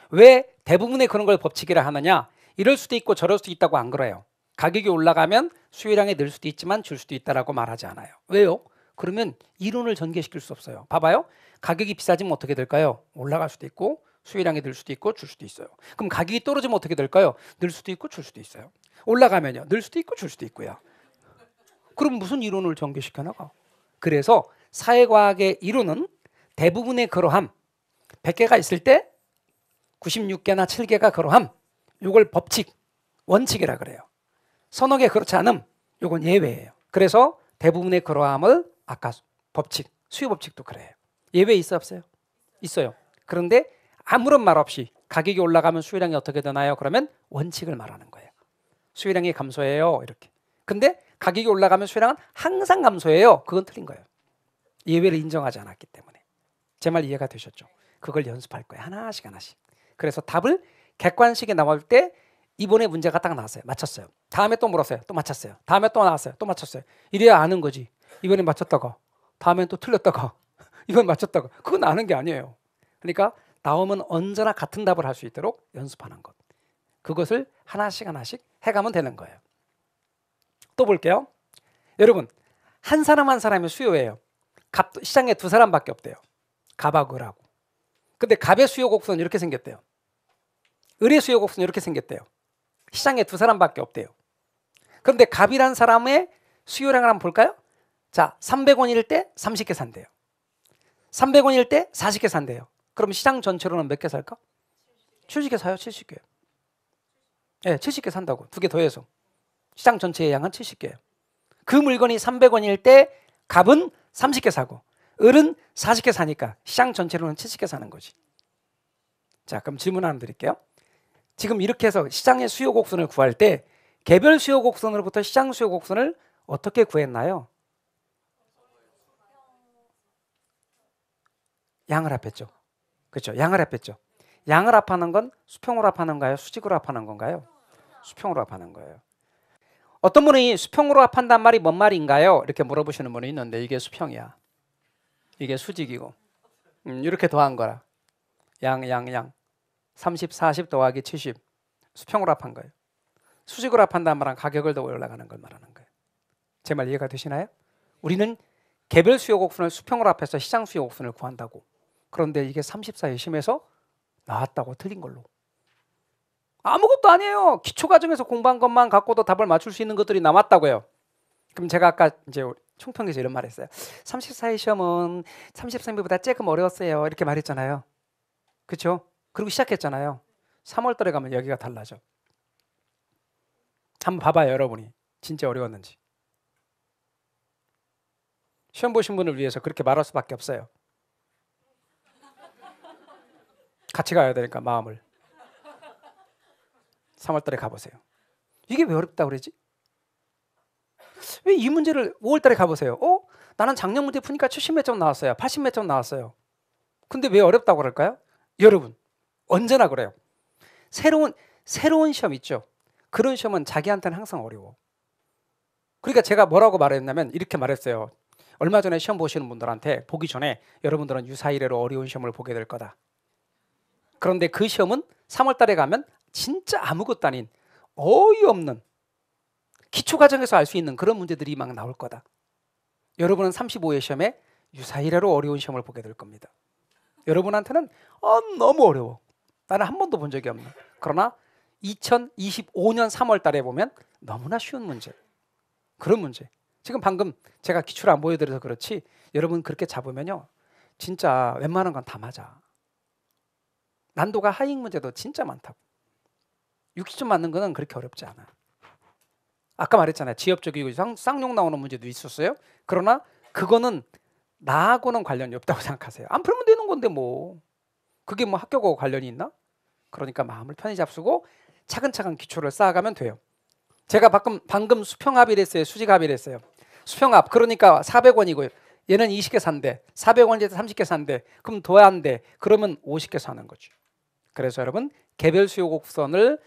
A: 왜 대부분의 그런 걸 법칙이라 하느냐? 이럴 수도 있고 저럴 수도 있다고 안 그래요. 가격이 올라가면 수요량이 늘 수도 있지만 줄 수도 있다라고 말하지 않아요. 왜요? 그러면 이론을 전개시킬 수 없어요. 봐봐요. 가격이 비싸지면 어떻게 될까요? 올라갈 수도 있고 수요량이 늘 수도 있고 줄 수도 있어요. 그럼 가격이 떨어지면 어떻게 될까요? 늘 수도 있고 줄 수도 있어요. 올라가면요. 늘 수도 있고 줄 수도 있고요. 그럼 무슨 이론을 전개시켜 나가? 그래서 사회과학의 이론은 대부분의 그러함 100개가 있을 때 96개나 7개가 그러함 이걸 법칙, 원칙이라 그래요. 서너 개 그렇지 않음, 이건 예외예요. 그래서 대부분의 그러함을 아까 법칙, 수요 법칙도 그래요. 예외 있어 없어요? 있어요. 그런데 아무런 말 없이 가격이 올라가면 수요량이 어떻게 되나요? 그러면 원칙을 말하는 거예요. 수요량이 감소해요. 이렇게. 근데 가격이 올라가면 수요량은 항상 감소해요. 그건 틀린 거예요. 예외를 인정하지 않았기 때문에. 제 말 이해가 되셨죠? 그걸 연습할 거예요. 하나씩 하나씩. 그래서 답을 객관식이 나올 때 이번에 문제가 딱 나왔어요. 맞췄어요. 다음에 또 물었어요. 또 맞췄어요. 다음에 또 나왔어요. 또 맞췄어요. 이래야 아는 거지. 이번에 맞췄다가 다음엔 또 틀렸다가 이번 맞췄다가 그건 아는 게 아니에요. 그러니까 나오면 언제나 같은 답을 할 수 있도록 연습하는 것. 그것을 하나씩 하나씩 해가면 되는 거예요. 또 볼게요. 여러분 한 사람 한 사람이 수요예요. 갑 시장에 두 사람밖에 없대요. 가박 을하고. 근데 갑의 수요 곡선 이렇게 생겼대요. 의뢰 수요곡없으 이렇게 생겼대요. 시장에 두 사람밖에 없대요. 그런데 갑이란 사람의 수요량을 한번 볼까요? 자, 300원일 때 30개 산대요. 300원일 때 40개 산대요. 그럼 시장 전체로는 몇 개 살까? 70개 사요, 70개. 예, 네, 70개 산다고. 두 개 더해서. 시장 전체의 양은 70개예요. 그 물건이 300원일 때 갑은 30개 사고 을은 40개 사니까 시장 전체로는 70개 사는 거지. 자, 그럼 질문 하나 드릴게요. 지금 이렇게 해서 시장의 수요 곡선을 구할 때 개별 수요 곡선으로부터 시장 수요 곡선을 어떻게 구했나요? 양을 합했죠. 그렇죠. 양을 합했죠. 양을 합하는 건 수평으로 합하는가요? 수직으로 합하는 건가요? 수평으로 합하는 거예요. 어떤 분이 수평으로 합한단 말이 뭔 말인가요? 이렇게 물어보시는 분이 있는데 이게 수평이야. 이게 수직이고 음, 이렇게 더한 거라. 양, 양, 양. 30, 40 더하기 70 수평으로 합한 거예요. 수직으로 합한다는 말은 가격을 더 올라가는 걸 말하는 거예요. 제 말 이해가 되시나요? 우리는 개별 수요 곡선을 수평으로 합해서 시장 수요 곡선을 구한다고. 그런데 이게 3 4에심해서 나왔다고 틀린 걸로. 아무것도 아니에요. 기초 과정에서 공부한 것만 갖고도 답을 맞출 수 있는 것들이 남았다고요. 그럼 제가 아까 이제 총평에서 이런 말 했어요. 34의 시험은 33비보다 조금 어려웠어요. 이렇게 말했잖아요. 그렇죠? 그리고 시작했잖아요. 3월 달에 가면 여기가 달라져. 한번 봐봐요, 여러분이. 진짜 어려웠는지. 시험 보신 분을 위해서 그렇게 말할 수밖에 없어요. 같이 가야 되니까 마음을. 3월 달에 가보세요. 이게 왜 어렵다 고 그러지? 왜 이 문제를 5월 달에 가보세요. 어? 나는 작년 문제 푸니까 70 몇 점 나왔어요. 80 몇 점 나왔어요. 근데 왜 어렵다고 그럴까요? 여러분, 언제나 그래요. 새로운 새로운 시험 있죠. 그런 시험은 자기한테는 항상 어려워. 그러니까 제가 뭐라고 말했냐면 이렇게 말했어요. 얼마 전에 시험 보시는 분들한테 보기 전에 여러분들은 유사이래로 어려운 시험을 보게 될 거다. 그런데 그 시험은 3월 달에 가면 진짜 아무것도 아닌 어이없는 기초 과정에서 알 수 있는 그런 문제들이 막 나올 거다. 여러분은 35회 시험에 유사이래로 어려운 시험을 보게 될 겁니다. 여러분한테는 어, 너무 어려워. 나는 한 번도 본 적이 없는. 그러나 2025년 3월 달에 보면 너무나 쉬운 문제. 그런 문제. 지금 방금 제가 기출을 안 보여드려서 그렇지 여러분 그렇게 잡으면요. 진짜 웬만한 건 다 맞아. 난도가 하잉 문제도 진짜 많다고. 60점 맞는 거는 그렇게 어렵지 않아. 아까 말했잖아요. 지엽적이고 쌍, 용 나오는 문제도 있었어요. 그러나 그거는 나하고는 관련이 없다고 생각하세요. 안 풀면 되는 건데 뭐. 그게 뭐 학교하고 관련이 있나? 그러니까 마음을 편히 잡수고 차근차근 기초를 쌓아가면 돼요. 제가 방금, 방금 수평합이랬어요수직합이랬어요 수평합 그러니까 400원이고요. 얘는 20개 산대. 400원에서 30개 산대. 그럼 더한 돼. 그러면 50개 사는 거죠. 그래서 여러분 개별 수요 곡선을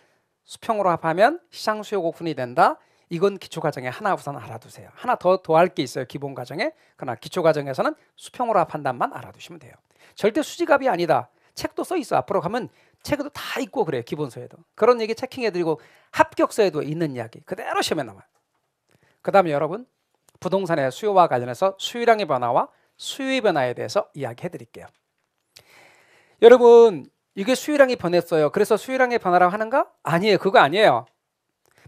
A: 수평으로 합하면 시장 수요 곡선이 된다. 이건 기초 과정에 하나 우선 알아두세요. 하나 더 더할 게 있어요. 기본 과정에. 그러나 기초 과정에서는 수평으로 합한단만 알아두시면 돼요. 절대 수직합이 아니다. 책도 써 있어. 앞으로 가면 책에도 다 있고 그래요. 기본서에도. 그런 얘기 체킹해드리고 합격서에도 있는 이야기 그대로 시험에 나와요. 그 다음에 여러분 부동산의 수요와 관련해서 수요량의 변화와 수요의 변화에 대해서 이야기해드릴게요. 여러분 이게 수요량이 변했어요. 그래서 수요량의 변화라고 하는가? 아니에요. 그거 아니에요.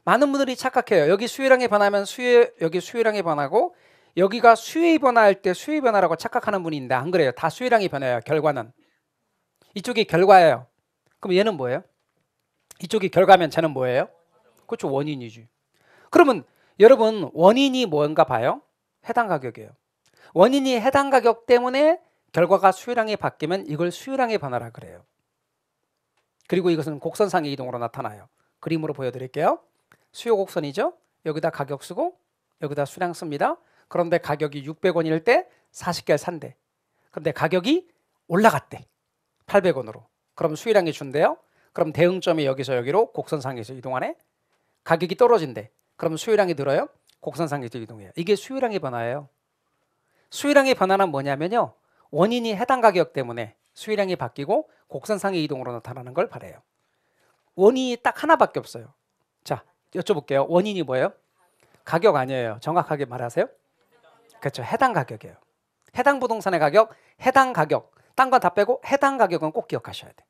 A: 많은 분들이 착각해요. 여기 수요량이 변하면 수요 여기 수요량이 변하고 여기가 수요의 변화할 때 수요의 변화라고 착각하는 분인데 안 그래요. 다 수요량이 변해요. 결과는 이쪽이 결과예요. 그럼 얘는 뭐예요? 이쪽이 결과면 쟤는 뭐예요? 그렇죠 원인이지. 그러면 여러분 원인이 뭔가 봐요? 해당 가격이에요. 원인이 해당 가격 때문에 결과가 수요량이 바뀌면 이걸 수요량의 변화라 그래요. 그리고 이것은 곡선상의 이동으로 나타나요. 그림으로 보여드릴게요. 수요 곡선이죠. 여기다 가격 쓰고 여기다 수량 씁니다. 그런데 가격이 600원일 때 40개를 산대. 그런데 가격이 올라갔대. 800원으로. 그럼 수일량이 준대요. 그럼 대응점이 여기서 여기로 곡선상에서 이동하네. 가격이 떨어진대. 그럼 수요량이 늘어요. 곡선상에서 이동해요. 이게 수요량의 변화예요. 수요량의 변화는 뭐냐면요. 원인이 해당 가격 때문에 수요량이 바뀌고 곡선상의 이동으로 나타나는 걸 바래요. 원인이 딱 하나밖에 없어요. 자, 여쭤볼게요. 원인이 뭐예요? 가격 아니에요. 정확하게 말하세요. 그렇죠. 해당 가격이에요. 해당 부동산의 가격, 해당 가격. 딴거다 빼고 해당 가격은 꼭 기억하셔야 돼.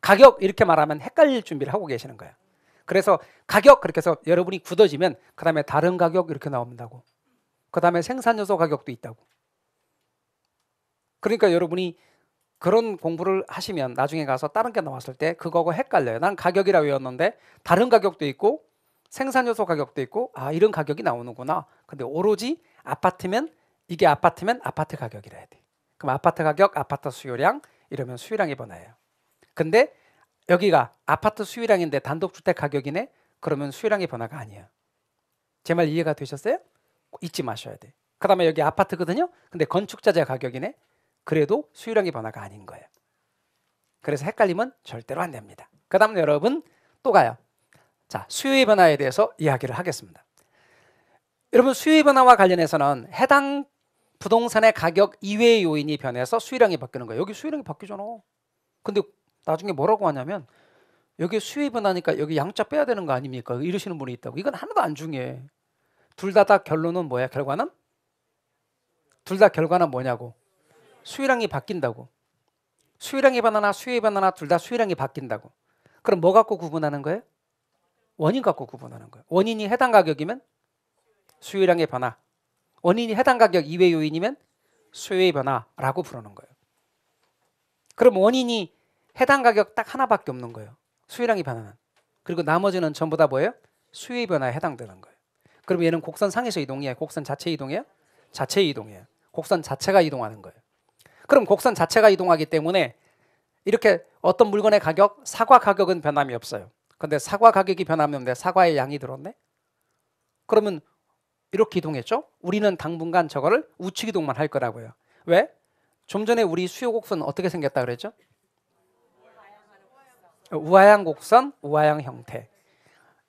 A: 가격 이렇게 말하면 헷갈릴 준비를 하고 계시는 거예요 그래서 가격 그렇게 해서 여러분이 굳어지면 그다음에 다른 가격 이렇게 나옵니다고 그다음에 생산요소 가격도 있다고. 그러니까 여러분이 그런 공부를 하시면 나중에 가서 다른 게 나왔을 때 그거하고 헷갈려요. 난 가격이라 외웠는데 다른 가격도 있고 생산요소 가격도 있고 아 이런 가격이 나오는구나. 근데 오로지 아파트면 이게 아파트면 아파트 가격이라 해야 돼. 그럼 아파트 가격, 아파트 수요량 이러면 수요량이 번화예요 근데 여기가 아파트 수요량인데 단독주택 가격이네? 그러면 수요량이번화가 아니에요. 제 말 이해가 되셨어요? 잊지 마셔야 돼. 그 다음에 여기 아파트거든요? 근데 건축자재 가격이네? 그래도 수요량이번화가 아닌 거예요. 그래서 헷갈리면 절대로 안 됩니다. 그 다음 여러분 또 가요. 자, 수요의 변화에 대해서 이야기를 하겠습니다. 여러분 수요의 변화와 관련해서는 해당 부동산의 가격 이외의 요인이 변해서 수익량이 바뀌는 거예요. 여기 수익량이 바뀌잖아. 근데 나중에 뭐라고 하냐면 여기 수입은 하니까 여기 양자 빼야 되는 거 아닙니까? 이러시는 분이 있다고. 이건 하나도 안 중요해. 둘 다다 다 결론은 뭐야? 결과는 둘 다 결과는 뭐냐고. 수익량이 바뀐다고. 수익량이 변하나 수익이 변하나 둘 다 수익량이 바뀐다고. 그럼 뭐 갖고 구분하는 거예요? 원인 갖고 구분하는 거예요. 원인이 해당 가격이면 수익량의 변화. 원인이 해당 가격 이외 요인이면 수요의 변화라고 부르는 거예요. 그럼 원인이 해당 가격 딱 하나밖에 없는 거예요. 수요량이 변하는. 그리고 나머지는 전부 다 뭐예요? 수요의 변화에 해당되는 거예요. 그럼 얘는 곡선 상에서 이동이에요? 곡선 자체 이동이에요? 자체 이동이에요. 곡선 자체가 이동하는 거예요. 그럼 곡선 자체가 이동하기 때문에 이렇게 어떤 물건의 가격, 사과 가격은 변함이 없어요. 근데 사과 가격이 변하면 돼. 사과의 양이 들었네? 그러면 이렇게 이동했죠. 우리는 당분간 저거를 우측 이동만 할 거라고요. 왜? 좀 전에 우리 수요 곡선 어떻게 생겼다 그랬죠? 우하향 곡선, 우하향 형태.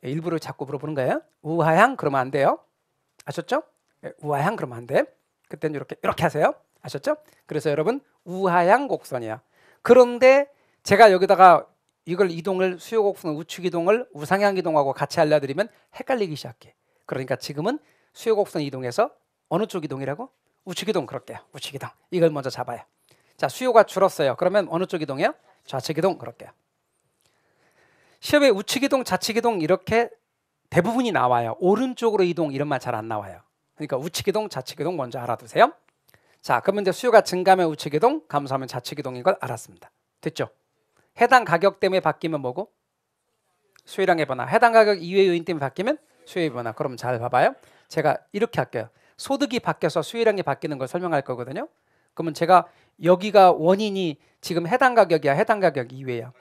A: 예, 일부러 자꾸 물어보는 거예요. 우하향 그러면 안 돼요. 아셨죠? 예, 우하향 그러면 안 돼. 그때는 이렇게 이렇게 하세요. 아셨죠? 그래서 여러분 우하향 곡선이야. 그런데 제가 여기다가 이걸 이동을 수요 곡선 우측 이동을 우상향 이동하고 같이 알려드리면 헷갈리기 시작해. 그러니까 지금은 수요 곡선 이동에서 어느 쪽 이동이라고? 우측 이동 그럴게요. 우측 이동. 이걸 먼저 잡아요. 자, 수요가 줄었어요. 그러면 어느 쪽 이동이요? 좌측 이동 그럴게요. 시험에 우측 이동, 좌측 이동 이렇게 대부분이 나와요. 오른쪽으로 이동 이런 말 잘 안 나와요. 그러니까 우측 이동, 좌측 이동 먼저 알아두세요. 자, 그러면 이제 수요가 증가하면 우측 이동, 감소하면 좌측 이동인 걸 알았습니다. 됐죠? 해당 가격 때문에 바뀌면 뭐고? 수요량 의 변화. 해당 가격 이외 의 요인 때문에 바뀌면 수요의 변화. 그럼 잘 봐봐요. 제가 이렇게 할게요. 소득이 바뀌어서 수요량이 바뀌는 걸 설명할 거거든요. 그러면 제가 여기가 원인이 지금 해당 가격이야, 해당 가격 이외야.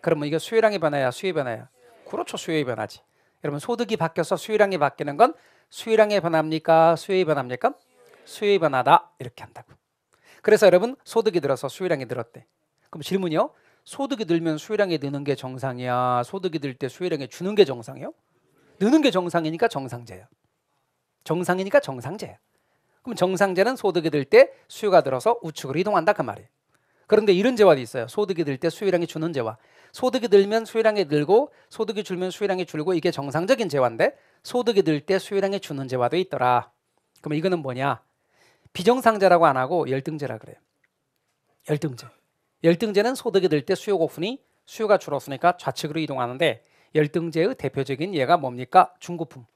A: 그러면 이게 수요량이변해야 수혜 변해야 그렇죠, 수요의변하지 여러분 소득이 바뀌어서 수요량이 바뀌는 건수요량의변합니까수요의변합니까수요의변하다 이렇게 한다고. 그래서 여러분 소득이 늘어서 수요량이 늘었대. 그럼 질문이요. 소득이 늘면 수요량이 느는 게 정상이야. 소득이 늘때수요량이 주는 게 정상이요? 느는 게 정상이니까 정상제야. 정상이니까 정상제. 그럼 정상제는 소득이 들 때 수요가 들어서 우측으로 이동한다 그 말이에요. 그런데 이런 재화도 있어요. 소득이 들 때 수요량이 주는 재화. 소득이 들면 수요량이 늘고 소득이 줄면 수요량이 줄고 이게 정상적인 재화인데 소득이 들 때 수요량이 주는 재화도 있더라. 그럼 이거는 뭐냐? 비정상제라고 안 하고 열등제라 그래요. 열등제. 열등제는 소득이 들 때 수요 고분이 수요가 줄었으니까 좌측으로 이동하는데 열등제의 대표적인 예가 뭡니까? 중고품.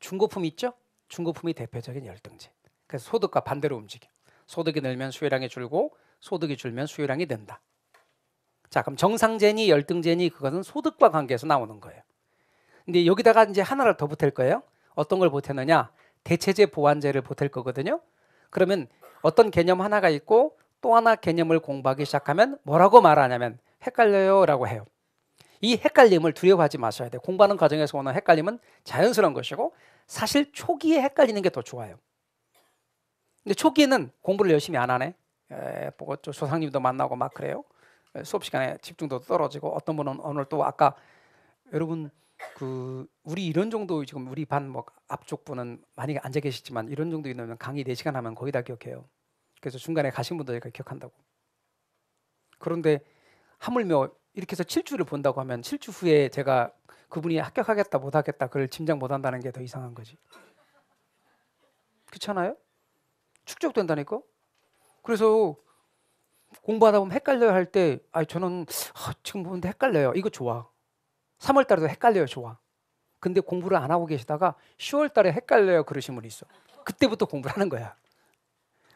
A: 중고품 있죠? 중고품이 대표적인 열등제. 그래서 소득과 반대로 움직여. 소득이 늘면 수요량이 줄고 소득이 줄면 수요량이 된다 자, 그럼 정상제니 열등제니 그것은 소득과 관계에서 나오는 거예요. 근데 여기다가 이제 하나를 더 보탤 거예요. 어떤 걸 보태느냐? 대체제 보완제를 보탤 거거든요. 그러면 어떤 개념 하나가 있고 또 하나 개념을 공부하기 시작하면 뭐라고 말하냐면 헷갈려요라고 해요. 이 헷갈림을 두려워하지 마셔야 돼요. 공부하는 과정에서 오는 헷갈림은 자연스러운 것이고 사실 초기에 헷갈리는 게 더 좋아요. 근데 초기에는 공부를 열심히 안 하네. 에, 보고 저 조상님도 만나고 막 그래요. 수업 시간에 집중도 떨어지고 어떤 분은 오늘 또 아까 여러분 그 우리 이런 정도 지금 우리 반 뭐 앞쪽 분은 많이 앉아 계시지만 이런 정도 있으면 강의 4시간 하면 거의 다 기억해요. 그래서 중간에 가신 분들 이렇게 기억한다고. 그런데 하물며 이렇게 해서 7주를 본다고 하면 7주 후에 제가 그분이 합격하겠다 못하겠다 그걸 짐작 못한다는 게 더 이상한 거지. 그렇잖아요? 축적된다니까? 그래서 공부하다 보면 헷갈려할 때, 저는 아, 지금 보는데 헷갈려요. 이거 좋아. 3월 달에도 헷갈려요 좋아. 근데 공부를 안 하고 계시다가 10월 달에 헷갈려요 그러신 분이 있어. 그때부터 공부를 하는 거야.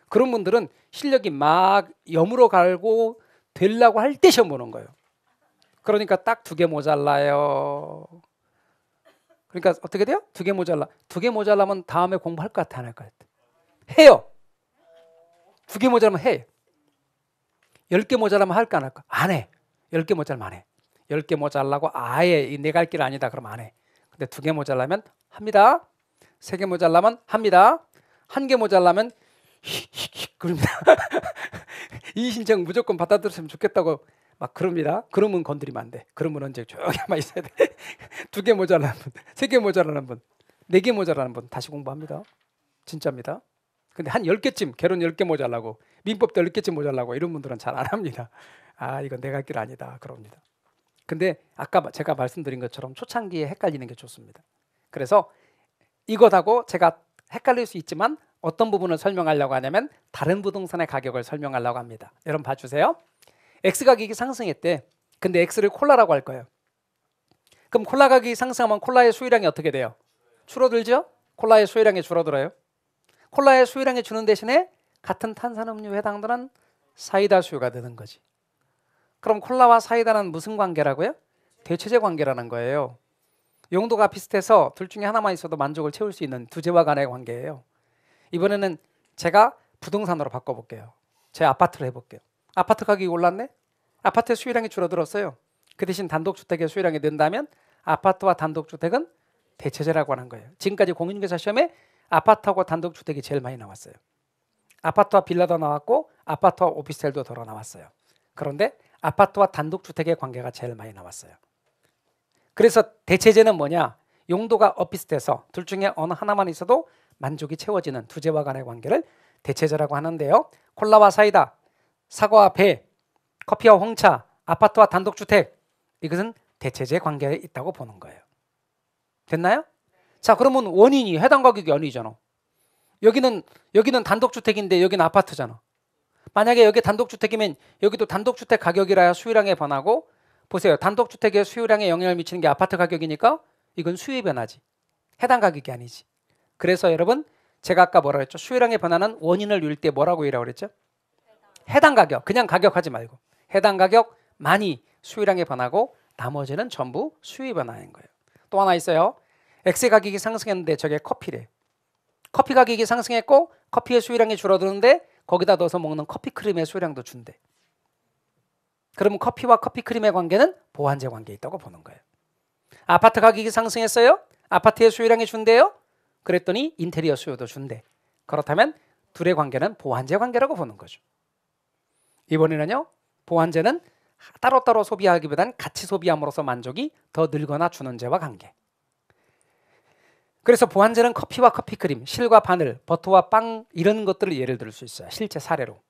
A: 그런 분들은 실력이 막 여물어 갈고 되려고 할 때 시험 보는 거예요. 그러니까 딱 두 개 모자라요. 그러니까 어떻게 돼요? 두 개 모자라. 두 개 모자라면 다음에 공부할 것 같아, 안할것 같아? 해요. 두 개 모자라면 해. 열개 모자라면 할까, 안 할까? 안 해. 열 개 모자라면 안 해. 열 개 모자라고 아예 내가 할길 아니다, 그럼 안 해. 근데 두 개 모자라면 합니다. 세 개 모자라면 합니다. 한 개 모자라면 히히히 그럽니다. 이 신청 무조건 받아들였으면 좋겠다고 막 그럽니다. 그러면 건드리면 안 돼. 그러면 언제 조용히만 있어야 돼. 두 개 모자라는 분, 세 개 모자라는 분, 네 개 모자라는 분 다시 공부합니다. 진짜입니다. 근데 한 열개쯤 결혼 열 개 모자라고 민법도 열개쯤 모자라고 이런 분들은 잘 안 합니다. 아, 이건 내가 할길 아니다. 그럽니다. 근데 아까 제가 말씀드린 것처럼 초창기에 헷갈리는 게 좋습니다. 그래서 이것하고 제가 헷갈릴 수 있지만 어떤 부분을 설명하려고 하냐면 다른 부동산의 가격을 설명하려고 합니다. 여러분 봐주세요. X 가격이 상승했대. 근데 X를 콜라라고 할 거예요. 그럼 콜라 가격이 상승하면 콜라의 수요량이 어떻게 돼요? 줄어들죠? 콜라의 수요량이 줄어들어요. 콜라의 수요량이 주는 대신에 같은 탄산음료에 해당되는 사이다 수요가 되는 거지. 그럼 콜라와 사이다는 무슨 관계라고요? 대체제 관계라는 거예요. 용도가 비슷해서 둘 중에 하나만 있어도 만족을 채울 수 있는 두제와 간의 관계예요. 이번에는 제가 부동산으로 바꿔볼게요. 제 아파트로 해볼게요. 아파트 가격이 올랐네? 아파트의 수요량이 줄어들었어요. 그 대신 단독주택의 수요량이 는다면 아파트와 단독주택은 대체제라고 하는 거예요. 지금까지 공인중개사 시험에 아파트하고 단독주택이 제일 많이 나왔어요. 아파트와 빌라도 나왔고 아파트와 오피스텔도 덜어 나왔어요. 그런데 아파트와 단독주택의 관계가 제일 많이 나왔어요. 그래서 대체제는 뭐냐? 용도가 엇비슷해서 둘 중에 어느 하나만 있어도 만족이 채워지는 두제와 간의 관계를 대체제라고 하는데요. 콜라와 사이다 사과와 배, 커피와 홍차, 아파트와 단독주택 이것은 대체제 관계에 있다고 보는 거예요. 됐나요? 자 그러면 원인이 해당 가격이 아니잖아. 여기는 여기는 단독주택인데 여기는 아파트잖아. 만약에 여기 단독주택이면 여기도 단독주택 가격이라야 수요량에 반하고 보세요. 단독주택의 수요량에 영향을 미치는 게 아파트 가격이니까 이건 수요의 변화지. 해당 가격이 아니지. 그래서 여러분 제가 아까 뭐라 그랬죠? 수요량의 변화는 원인을 이을 때 뭐라고 이라고 그랬죠? 해당 가격, 그냥 가격 하지 말고 해당 가격 많이 수요량의 변하고 나머지는 전부 수요의 변하는 거예요. 또 하나 있어요. 엑스 가격이 상승했는데 저게 커피래. 커피 가격이 상승했고 커피의 수요량이 줄어드는데 거기다 넣어서 먹는 커피 크림의 수요량도 준대. 그러면 커피와 커피 크림의 관계는 보완제 관계에 있다고 보는 거예요. 아파트 가격이 상승했어요. 아파트의 수요량이 준대요. 그랬더니 인테리어 수요도 준대. 그렇다면 둘의 관계는 보완제 관계라고 보는 거죠. 이번에는요. 보완제는 따로따로 소비하기보단 같이 소비함으로써 만족이 더 늘거나 주는 제와 관계. 그래서 보완제는 커피와 커피크림, 실과 바늘, 버터와 빵 이런 것들을 예를 들을 수 있어요. 실제 사례로.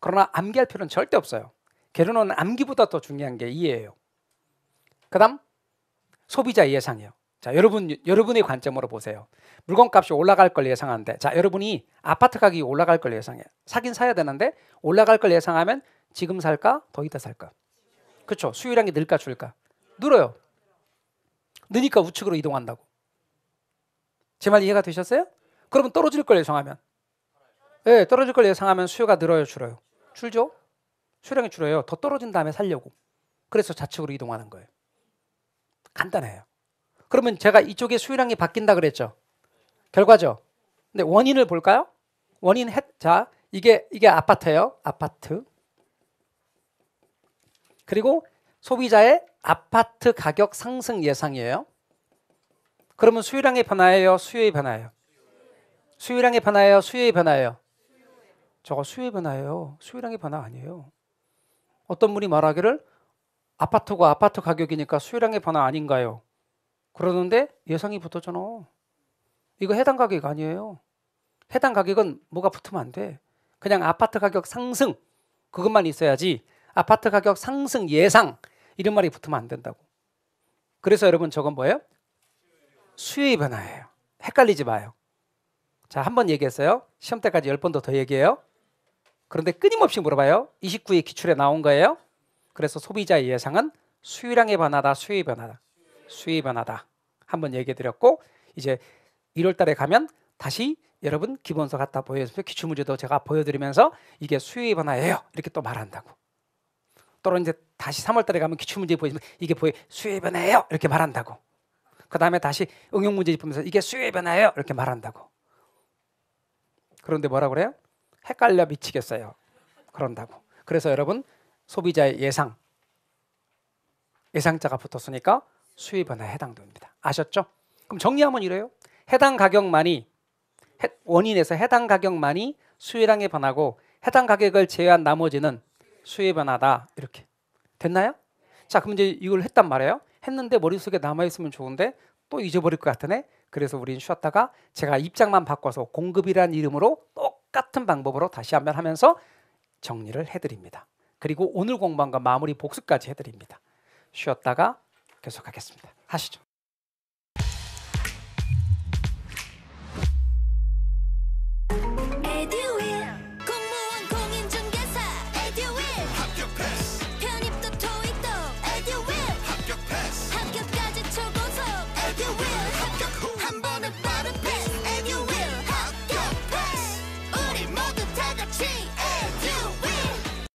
A: 그러나 암기할 필요는 절대 없어요. 결론은 암기보다 더 중요한 게 이해예요. 그다음 소비자 예상이에요. 자, 여러분 여러분의 관점으로 보세요. 물건값이 올라갈 걸 예상하는데 자, 여러분이 아파트 가격이 올라갈 걸 예상해요. 사긴 사야 되는데 올라갈 걸 예상하면 지금 살까? 더 이따 살까? 그렇죠. 수요량이 늘까 줄까? 늘어요. 느니까 우측으로 이동한다고. 제 말 이해가 되셨어요? 그러면 떨어질 걸 예상하면 예, 네, 떨어질 걸 예상하면 수요가 늘어요, 줄어요? 줄죠. 수량이 줄어요. 더 떨어진 다음에 살려고. 그래서 좌측으로 이동하는 거예요. 간단해요. 그러면 제가 이쪽에 수요량이 바뀐다 그랬죠. 결과죠. 근데 원인을 볼까요? 원인 해, 자, 이게 이게 아파트예요. 아파트. 그리고 소비자의 아파트 가격 상승 예상이에요. 그러면 수요량의 변화예요, 수요의 변화예요. 수요량의 변화예요, 수요의 변화예요. 저거 수요의 변화예요. 수요량의 변화 아니에요. 어떤 분이 말하기를 아파트가 아파트 가격이니까 수요량의 변화 아닌가요? 그러는데 예상이 붙었잖아. 이거 해당 가격 아니에요. 해당 가격은 뭐가 붙으면 안 돼. 그냥 아파트 가격 상승 그것만 있어야지 아파트 가격 상승 예상 이런 말이 붙으면 안 된다고. 그래서 여러분 저건 뭐예요? 수요의 변화예요. 헷갈리지 마요. 자, 한 번 얘기했어요. 시험 때까지 열 번 더 얘기해요. 그런데 끊임없이 물어봐요. 29의 기출에 나온 거예요. 그래서 소비자의 예상은 수요량의 변화다, 수요의 변화다. 수입 변화다. 한번 얘기해 드렸고 이제 1월 달에 가면 다시 여러분 기본서 갖다 보여주세요 기출 문제도 제가 보여드리면서 이게 수입 변화예요. 이렇게 또 말한다고. 또는 이제 다시 3월 달에 가면 기출 문제 보이면 이게 보여 수입 변화예요. 이렇게 말한다고. 그다음에 다시 응용 문제 짚으면서 이게 수입 변화예요. 이렇게 말한다고. 그런데 뭐라 그래요? 헷갈려 미치겠어요. 그런다고. 그래서 여러분 소비자의 예상 예상자가 붙었으니까 수요 변화에 해당됩니다. 아셨죠? 그럼 정리하면 이래요. 해당 가격만이 원인에서 해당 가격만이 수요량에변하고 해당 가격을 제외한 나머지는 수요 변화다 이렇게 됐나요? 자 그럼 이제 이걸 했단 말이에요. 했는데 머릿속에 남아있으면 좋은데 또 잊어버릴 것 같으네. 그래서 우린 쉬었다가 제가 입장만 바꿔서 공급이란 이름으로 똑같은 방법으로 다시 한번 하면서 정리를 해드립니다. 그리고 오늘 공방과 마무리 복습까지 해드립니다. 쉬었다가 계속하겠습니다. 하시죠.